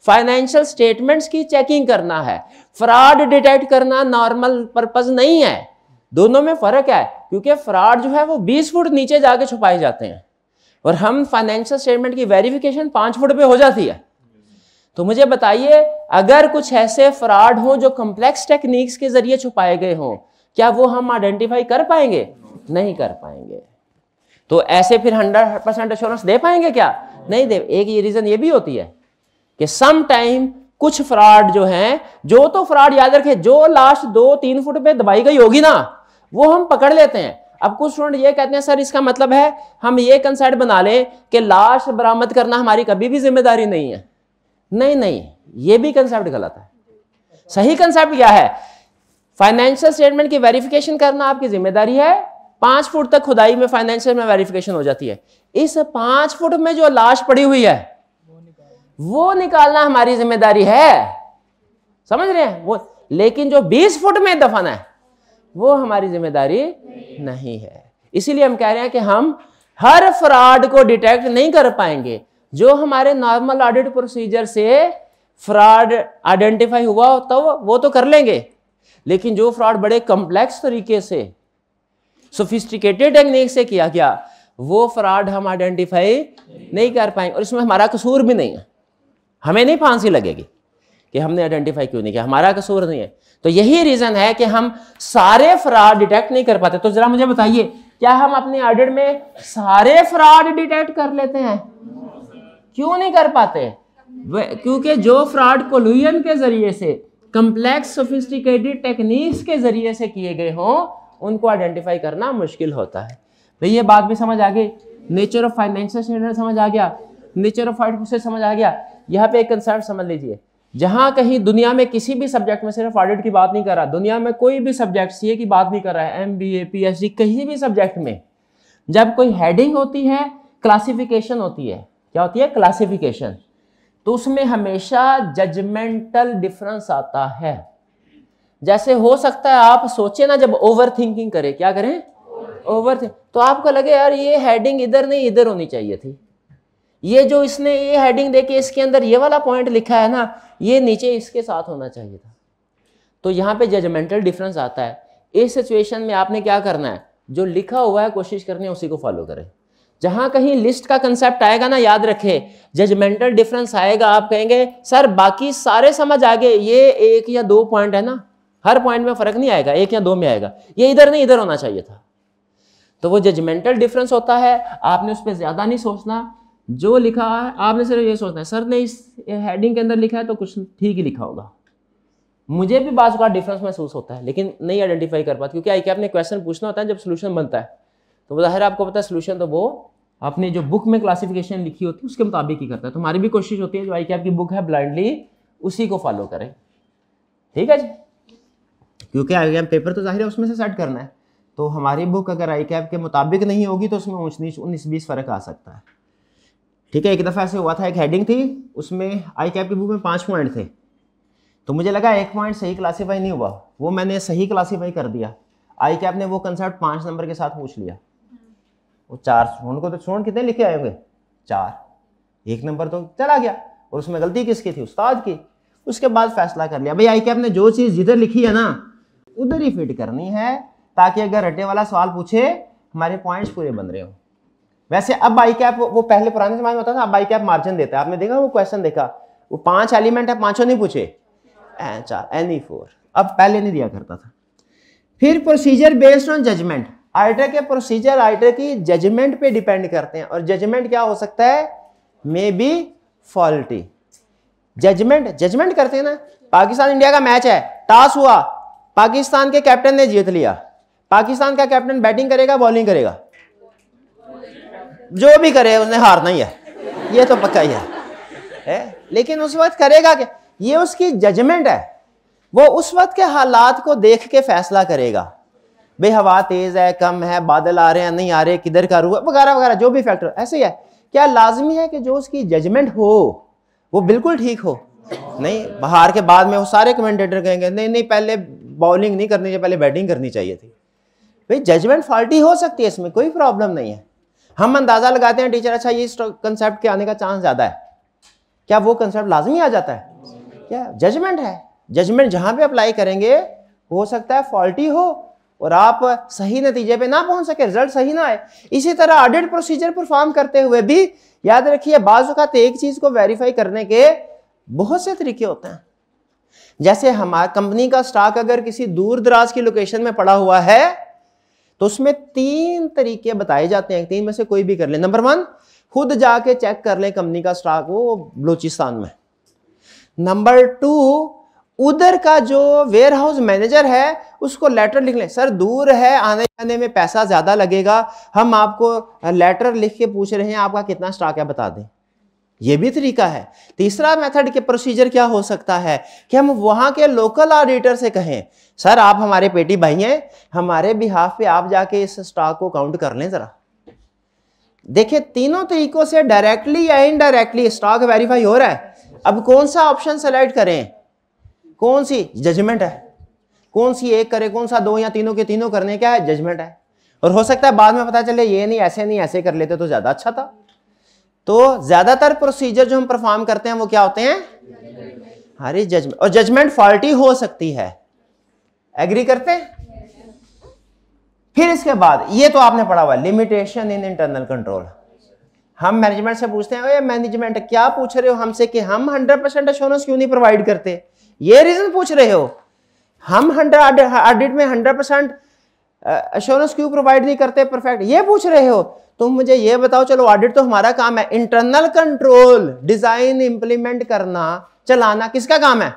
फाइनेंशियल स्टेटमेंट्स की चेकिंग करना है फ्रॉड डिटेक्ट करना नॉर्मल पर्पज नहीं है दोनों में फर्क है क्योंकि फ्रॉड जो है वो बीस फुट नीचे जाके छुपाए जाते हैं और हम फाइनेंशियल स्टेटमेंट की वेरिफिकेशन पांच फुट पे हो जाती है तो मुझे बताइए अगर कुछ ऐसे फ्रॉड हो जो कम्प्लेक्स टेक्निक्स के जरिए छुपाए गए हों क्या वो हम आइडेंटिफाई कर पाएंगे नहीं कर पाएंगे तो ऐसे फिर हंड्रेड परसेंट एश्योरेंस दे पाएंगे क्या नहीं दे एक ये रीजन ये भी होती है कि सम टाइम कुछ फ्रॉड जो हैं जो तो फ्रॉड याद रखे जो लास्ट दो तीन फुट पे दबाई गई होगी ना वो हम पकड़ लेते हैं अब कुछ स्टूडेंट ये कहते हैं सर इसका मतलब है हम ये कंसेप्ट बना लें कि लाश बरामद करना हमारी कभी भी जिम्मेदारी नहीं है नहीं नहीं ये भी कंसेप्ट गलत है सही कंसेप्ट क्या है फाइनेंशियल स्टेटमेंट की वेरिफिकेशन करना आपकी जिम्मेदारी है पांच फुट तक खुदाई में फाइनेंशियल में वेरिफिकेशन हो जाती है इस पांच फुट में जो लाश पड़ी हुई है वो निकालना हमारी जिम्मेदारी है समझ रहे हैं वो लेकिन जो बीस फुट में दफन है वो हमारी जिम्मेदारी नहीं, नहीं है इसीलिए हम कह रहे हैं कि हम हर फ्रॉड को डिटेक्ट नहीं कर पाएंगे जो हमारे नॉर्मल ऑडिट प्रोसीजर से फ्रॉड आइडेंटिफाई हुआ हो तो वो तो कर लेंगे लेकिन जो फ्रॉड बड़े कॉम्प्लेक्स तरीके से सोफिस्टिकेटेड टेक्निक से किया गया वो फ्रॉड हम आइडेंटिफाई नहीं कर पाएंगे और इसमें हमारा कसूर भी नहीं है हमें नहीं फांसी लगेगी कि हमने आइडेंटिफाई क्यों नहीं किया हमारा कसूर नहीं है तो यही रीजन है कि हम सारे फ्रॉड डिटेक्ट नहीं कर पाते तो जरा मुझे बताइए क्या हम अपने ऑडिट में सारे फ्रॉड डिटेक्ट कर लेते हैं क्यों नहीं कर पाते क्योंकि जो फ्रॉड कोलुयन के जरिए से कंप्लेक्स सोफिस्टिकेटेड टेक्निक्स के जरिए से किए गए हों उनको आइडेंटिफाई करना मुश्किल होता है भाई तो ये बात भी समझ आ गई नेचर ऑफ फाइनेंशियल स्टैंडर्ड समझ आ गया नेचर ऑफ फाइट समझ आ गया यहाँ पे एक कंसर्ट समझ लीजिए जहां कहीं दुनिया में किसी भी सब्जेक्ट में सिर्फ ऑडिट की बात नहीं कर रहा दुनिया में कोई भी सब्जेक्ट सीए की बात नहीं कर रहा है M B A P H D कहीं भी सब्जेक्ट में जब कोई हेडिंग होती है क्लासिफिकेशन होती है क्या होती है क्लासिफिकेशन तो उसमें हमेशा जजमेंटल डिफरेंस आता है जैसे हो सकता है आप सोचे ना जब ओवर थिंकिंग करें क्या करें ओवर थिंक तो आपको लगे यार ये हेडिंग इधर नहीं इधर होनी चाहिए थी ये जो इसने ये हेडिंग देके इसके अंदर ये वाला पॉइंट लिखा है ना ये नीचे इसके साथ होना चाहिए था तो यहाँ पे जजमेंटल डिफरेंस आता है इस सिचुएशन में आपने क्या करना है जो लिखा हुआ है कोशिश करनी है उसी को फॉलो करें जहां कहीं लिस्ट का कंसेप्ट आएगा ना याद रखें जजमेंटल डिफरेंस आएगा आप कहेंगे सर बाकी सारे समझ आगे ये एक या दो पॉइंट है ना हर पॉइंट में फर्क नहीं आएगा एक या दो में आएगा ये इधर नहीं इधर होना चाहिए था तो वो जजमेंटल डिफरेंस होता है आपने उस पर ज्यादा नहीं सोचना जो लिखा है आपने सिर्फ ये सोचना है सर ने इस हेडिंग के अंदर लिखा है तो कुछ ठीक ही लिखा होगा मुझे भी बाजू का डिफरेंस महसूस होता है लेकिन नहीं आइडेंटिफाई कर पाता क्योंकि आई कैप ने क्वेश्चन पूछना होता है जब सोल्यूशन बनता है तो ज़ाहिर आपको पता है सोल्यूशन तो वो आपने जो बुक में क्लासिफिकेशन लिखी होती है उसके मुताबिक ही करता है तुम्हारी भी कोशिश होती है जो आई कैप की बुक है ब्लाइंडली उसी को फॉलो करें ठीक है जी क्योंकि आई कैप पेपर तो जाहिर है उसमें से सेट करना है तो हमारी बुक अगर आई कैप के मुताबिक नहीं होगी तो उसमें उन्नीस बीस फर्क आ सकता है ठीक है एक दफ़ा ऐसे हुआ था एक हेडिंग थी उसमें आई कैप की बुक में पाँच पॉइंट थे तो मुझे लगा एक पॉइंट सही क्लासीफाई नहीं हुआ वो मैंने सही क्लासीफाई कर दिया आई कैप ने वो कंसेप्ट पाँच नंबर के साथ पूछ लिया वो चार छोड़ को तो छोड़ कितने लिखे आए होंगे चार एक नंबर तो चला गया और उसमें गलती किसकी थी उस्ताद की उसके बाद फैसला कर लिया भाई आई कैप ने जो चीज़ जिधर लिखी है ना उधर ही फिट करनी है ताकि अगर रटे वाला सवाल पूछे हमारे पॉइंट्स पूरे बन रहे हों वैसे अब बाई कैप वो पहले पुराने समाज में होता था अब बाई कैप मार्जिन देता है आपने देखा वो क्वेश्चन देखा वो पांच एलिमेंट है पांचों नहीं पूछे एन चार एन ई फोर अब पहले नहीं दिया करता था फिर प्रोसीजर बेस्ड ऑन जजमेंट आइटर के प्रोसीजर आइटर की जजमेंट पे डिपेंड करते हैं और जजमेंट क्या हो सकता है may be faulty judgement judgement करते हैं ना पाकिस्तान इंडिया का मैच है टॉस हुआ पाकिस्तान के कैप्टन ने जीत लिया पाकिस्तान का कैप्टन बैटिंग करेगा बॉलिंग करेगा जो भी करे उसने हारना ही है ये तो पक्का ही है, ए? लेकिन उस वक्त करेगा क्या ये उसकी जजमेंट है वो उस वक्त के हालात को देख के फैसला करेगा भाई हवा तेज़ है कम है बादल आ रहे हैं नहीं आ रहे किधर का रूह वगैरह वगैरह जो भी फैक्टर ऐसे ही है क्या लाजमी है कि जो उसकी जजमेंट हो वो बिल्कुल ठीक हो नहीं बाहर के बाद में वो सारे कमेंटेटर कहेंगे नहीं नहीं पहले बॉलिंग नहीं करनी चाहिए पहले बैटिंग करनी चाहिए थी भाई जजमेंट फॉल्टी हो सकती है इसमें कोई प्रॉब्लम नहीं है हम अंदाज़ा लगाते हैं टीचर अच्छा ये कंसेप्ट के आने का चांस ज़्यादा है क्या वो कंसेप्ट लाजमी आ जाता है क्या जजमेंट है जजमेंट जहां पे अप्लाई करेंगे हो सकता है फॉल्टी हो और आप सही नतीजे पे ना पहुंच सके रिजल्ट सही ना आए इसी तरह ऑडिट प्रोसीजर परफॉर्म करते हुए भी याद रखिए बाज़ात एक चीज़ को वेरीफाई करने के बहुत से तरीके होते हैं जैसे हमारे कंपनी का स्टॉक अगर किसी दूर दराज की लोकेशन में पड़ा हुआ है तो उसमें तीन तरीके बताए जाते हैं तीन में से कोई भी कर ले नंबर वन खुद जाके चेक कर लें कंपनी का स्टॉक वो बलूचिस्तान में नंबर टू उधर का जो वेयर हाउस मैनेजर है उसको लेटर लिख लें सर दूर है आने जाने में पैसा ज़्यादा लगेगा हम आपको लेटर लिख के पूछ रहे हैं आपका कितना स्टॉक है बता दें ये भी तरीका है तीसरा मेथड के प्रोसीजर क्या हो सकता है कि हम वहां के लोकल ऑडिटर से कहें सर आप हमारे पेटी भाई हैं हमारे बिहाफ पे आप जाके इस स्टॉक को काउंट कर लें ज़रा देखिए तीनों तरीकों से डायरेक्टली या इनडायरेक्टली स्टॉक वेरीफाई हो रहा है अब कौन सा ऑप्शन सेलेक्ट करें कौन सी जजमेंट है कौन सी एक करें कौन सा दो या तीनों के तीनों करने क्या है जजमेंट है और हो सकता है बाद में पता चले ये नहीं ऐसे नहीं ऐसे कर लेते तो ज़्यादा अच्छा था तो ज्यादातर प्रोसीजर जो हम परफॉर्म करते हैं वो क्या होते हैं हरी जजमेंट और जजमेंट फॉल्टी हो सकती है एग्री करते हैं फिर इसके बाद ये तो आपने पढ़ा हुआ लिमिटेशन इन इंटरनल कंट्रोल हम मैनेजमेंट से पूछते हैं मैनेजमेंट क्या पूछ रहे हो हमसे कि हम 100 परसेंट एश्योरेंस क्यों नहीं प्रोवाइड करते ये रीजन पूछ रहे हो हम हंड्रेड ऑडिट में 100 परसेंट अश्योरेंस क्यों प्रोवाइड नहीं करते परफेक्ट ये पूछ रहे हो तुम मुझे ये बताओ चलो ऑडिट तो हमारा काम है इंटरनल कंट्रोल डिजाइन इंप्लीमेंट करना चलाना किसका काम है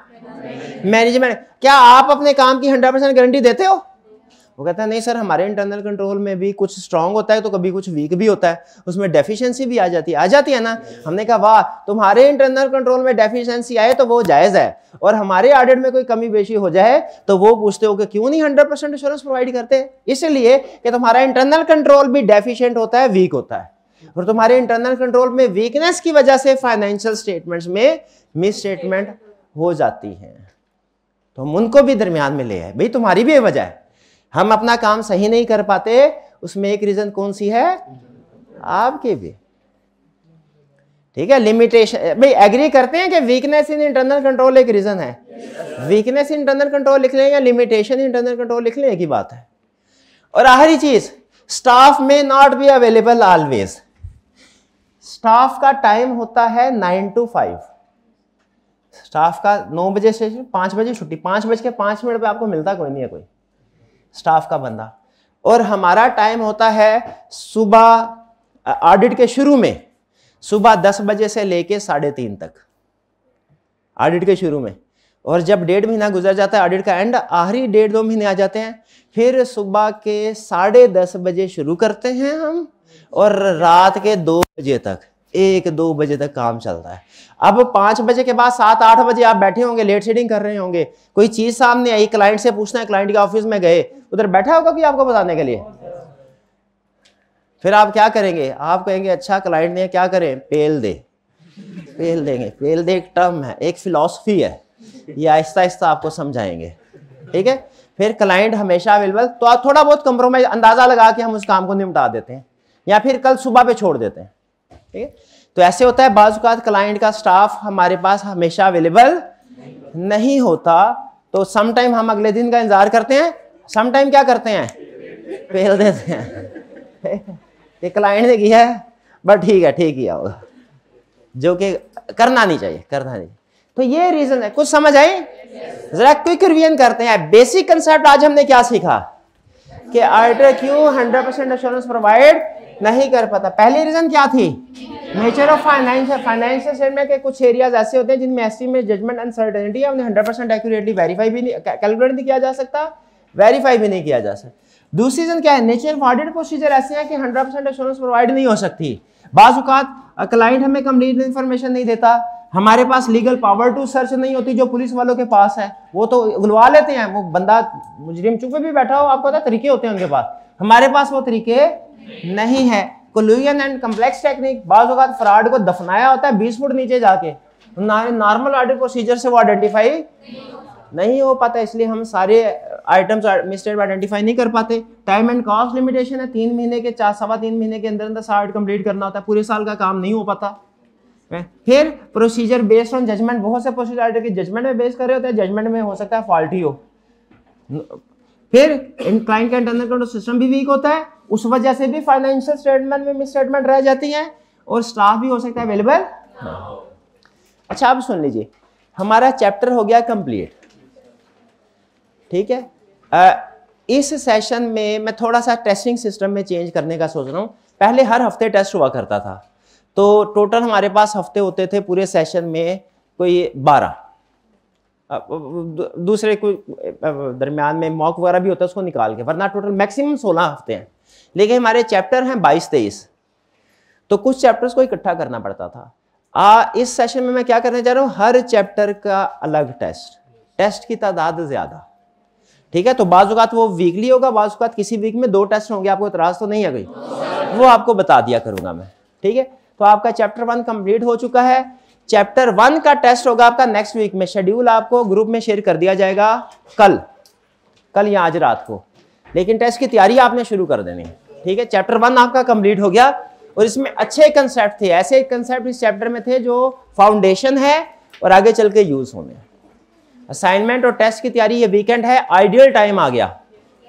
मैनेजमेंट क्या आप अपने काम की हंड्रेड परसेंट गारंटी देते हो वो कहता है नहीं सर हमारे इंटरनल कंट्रोल में भी कुछ स्ट्रांग होता है तो कभी कुछ वीक भी होता है उसमें डेफिशिएंसी भी आ जाती है आ जाती है ना हमने कहा वाह तुम्हारे इंटरनल कंट्रोल में डेफिशिएंसी आए तो वो जायज़ है और हमारे ऑडिट में कोई कमी बेशी हो जाए तो वो पूछते हो कि क्यों नहीं हंड्रेड परसेंट इंश्योरेंस प्रोवाइड करते इसलिए कि तुम्हारा इंटरनल कंट्रोल भी डेफिशियंट होता है वीक होता है और तुम्हारे इंटरनल कंट्रोल में वीकनेस की वजह से फाइनेंशियल स्टेटमेंट्स में मिस स्टेटमेंट हो जाती है तो हम उनको भी दरमियान में ले आए भाई तुम्हारी भी वजह है हम अपना काम सही नहीं कर पाते उसमें एक रीजन कौन सी है आपके भी ठीक है लिमिटेशन भाई एग्री करते हैं कि वीकनेस इन इंटरनल कंट्रोल एक रीजन है वीकनेस इन इंटरनल कंट्रोल लिख लें या लिमिटेशन इंटरनल कंट्रोल लिख लें एक ही बात है और आखिरी चीज स्टाफ में not be available always staff का टाइम होता है नाइन टू फाइव स्टाफ का नौ बजे से पांच बजे छुट्टी पांच बज के पांच मिनट पे आपको मिलता कोई नहीं है कोई स्टाफ का बंदा और हमारा टाइम होता है सुबह ऑडिट के शुरू में सुबह दस बजे से लेके साढ़े तीन तक ऑडिट के शुरू में और जब डेढ़ महीना गुजर जाता है ऑडिट का एंड आखिरी डेढ़ दो महीने आ जाते हैं फिर सुबह के साढ़े दस बजे शुरू करते हैं हम और रात के दो बजे तक एक दो बजे तक काम चलता है अब पांच बजे के बाद सात आठ बजे आप बैठे होंगे लेट सेटिंग कर रहे होंगे कोई चीज़ सामने आई क्लाइंट से पूछना है क्लाइंट के ऑफिस में गए उधर बैठा होगा कि आपको बताने के लिए फिर आप क्या करेंगे आप कहेंगे अच्छा क्लाइंट ने क्या करें पेल दे पेल देंगे पेल दे एक टर्म है एक फिलोसफी है ये आहिस्ता आहिस्ता आपको समझाएंगे ठीक है फिर क्लाइंट हमेशा अवेलेबल तो आप थोड़ा बहुत कंप्रोमाइज अंदाज़ा लगा के हम उस काम को निपटा देते हैं या फिर कल सुबह पे छोड़ देते हैं ठीक है तो ऐसे होता है बाजूकात क्लाइंट का स्टाफ हमारे पास हमेशा अवेलेबल नहीं होता तो समटाइम हम अगले दिन का इंतजार करते हैं समटाइम क्या करते हैं फेल देते हैं ये क्लाइंट ने किया है बट ठीक है ठीक किया होगा जो कि करना नहीं चाहिए करना नहीं तो ये रीजन है कुछ समझ आई जरा क्विक रिविजन करते हैं बेसिक कंसेप्ट आज हमने क्या सीखा कि आर्टर क्यू हंड्रेड परसेंट इंश्योरेंस प्रोवाइड नहीं कर पाता पहली रीजन क्या थी नेचर ऑफ फाइनेंशियल फाइनेंशियल में के कुछ एरियाज ऐसे होते हैं जिनमें एस में जजमेंट अनसर्टेनिटी है उन्हें हंड्रेड परसेंट एक्यूरेटली वेरीफाई भी कैलकुलेट नहीं किया जा सकता वेरीफाई भी नहीं किया जा सकता दूसरी रीजन क्या है नेचर ऑफ ऑडिट प्रोसीजर ऐसे हैं कि हंड्रेड परसेंट एश्योरेंस प्रोवाइड नहीं हो सकती बाजूकात क्लाइंट हमें कंप्लीट इन्फॉर्मेशन नहीं देता हमारे पास लीगल पावर टू सर्च नहीं होती जो पुलिस वालों के पास है वो तो बुलवा लेते हैं वो बंदा मुजरिम चुप भी बैठा हो आपको पता तरीके होते हैं उनके पास हमारे पास वो तरीके नहीं है कोल्यूजन एंड कम्प्लेक्स टेक्निक बाज फ्रॉड को दफनाया होता है बीस फुट नीचे जाके नॉर्मल ऑडिट प्रोसीजर से वो आइडेंटिफाई नहीं हो पाता इसलिए हम सारे आइटम्स मिस्टेक आइडेंटिफाई नहीं कर पाते टाइम एंड कॉस्ट लिमिटेशन है तीन महीने के चार सवा तीन महीने के अंदर अंदर सारा ऑडिट कंप्लीट करना होता है पूरे साल का काम नहीं हो पाता फिर प्रोसीजर बेस्ड ऑन जजमेंट बहुत से प्रोसीजर ऑडिट के जजमेंट में बेस कर रहे होते हैं जजमेंट में हो सकता है फॉल्टी हो फिर क्लाइंट के इंटरनल कंट्रोल सिस्टम भी वीक होता है उस वजह से भी फाइनेंशियल स्टेटमेंट में स्टेटमेंट रह जाती है और स्टाफ भी हो सकता है अवेलेबल अच्छा अब सुन लीजिए हमारा चैप्टर हो गया कंप्लीट ठीक है आ, इस सेशन में मैं थोड़ा सा टेस्टिंग सिस्टम में चेंज करने का सोच रहा हूँ पहले हर हफ्ते टेस्ट हुआ करता था तो टोटल हमारे पास हफ्ते होते थे पूरे सेशन में कोई बारह दूसरे कोई दरमियान में मॉक वगैरह भी होता है उसको निकाल के वरना टोटल मैक्सिमम सोलह हफ्ते हैं लेकिन हमारे चैप्टर हैं बाईस तेईस तो कुछ चैप्टर्स को इकट्ठा करना पड़ता था आ, इस सेशन में मैं क्या करने जा रहा हूँ हर चैप्टर का अलग टेस्ट टेस्ट की तादाद ज़्यादा ठीक है तो बाजुकात वो वीकली होगा बाजुकात किसी वीक में दो टेस्ट होंगे आपको इतराज तो नहीं है कोई वो आपको बता दिया करूंगा मैं ठीक है तो आपका चैप्टर वन कंप्लीट हो चुका है चैप्टर वन का टेस्ट होगा आपका नेक्स्ट वीक में शेड्यूल आपको ग्रुप में शेयर कर दिया जाएगा कल कल या आज रात को लेकिन टेस्ट की तैयारी आपने शुरू कर देनी है ठीक है चैप्टर वन आपका कंप्लीट हो गया और इसमें अच्छे कंसेप्ट थे ऐसे कंसेप्ट इस चैप्टर में थे जो फाउंडेशन है और आगे चल के यूज़ होने असाइनमेंट और टेस्ट की तैयारी ये वीकेंड है आइडियल टाइम आ गया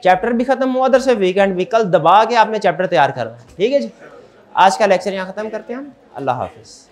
चैप्टर भी खत्म हुआ उधर से वीकेंड भी कल दबा के आपने चैप्टर तैयार करना ठीक है जी आज का लेक्चर यहाँ ख़त्म करते हैं हम अल्लाह हाफिज़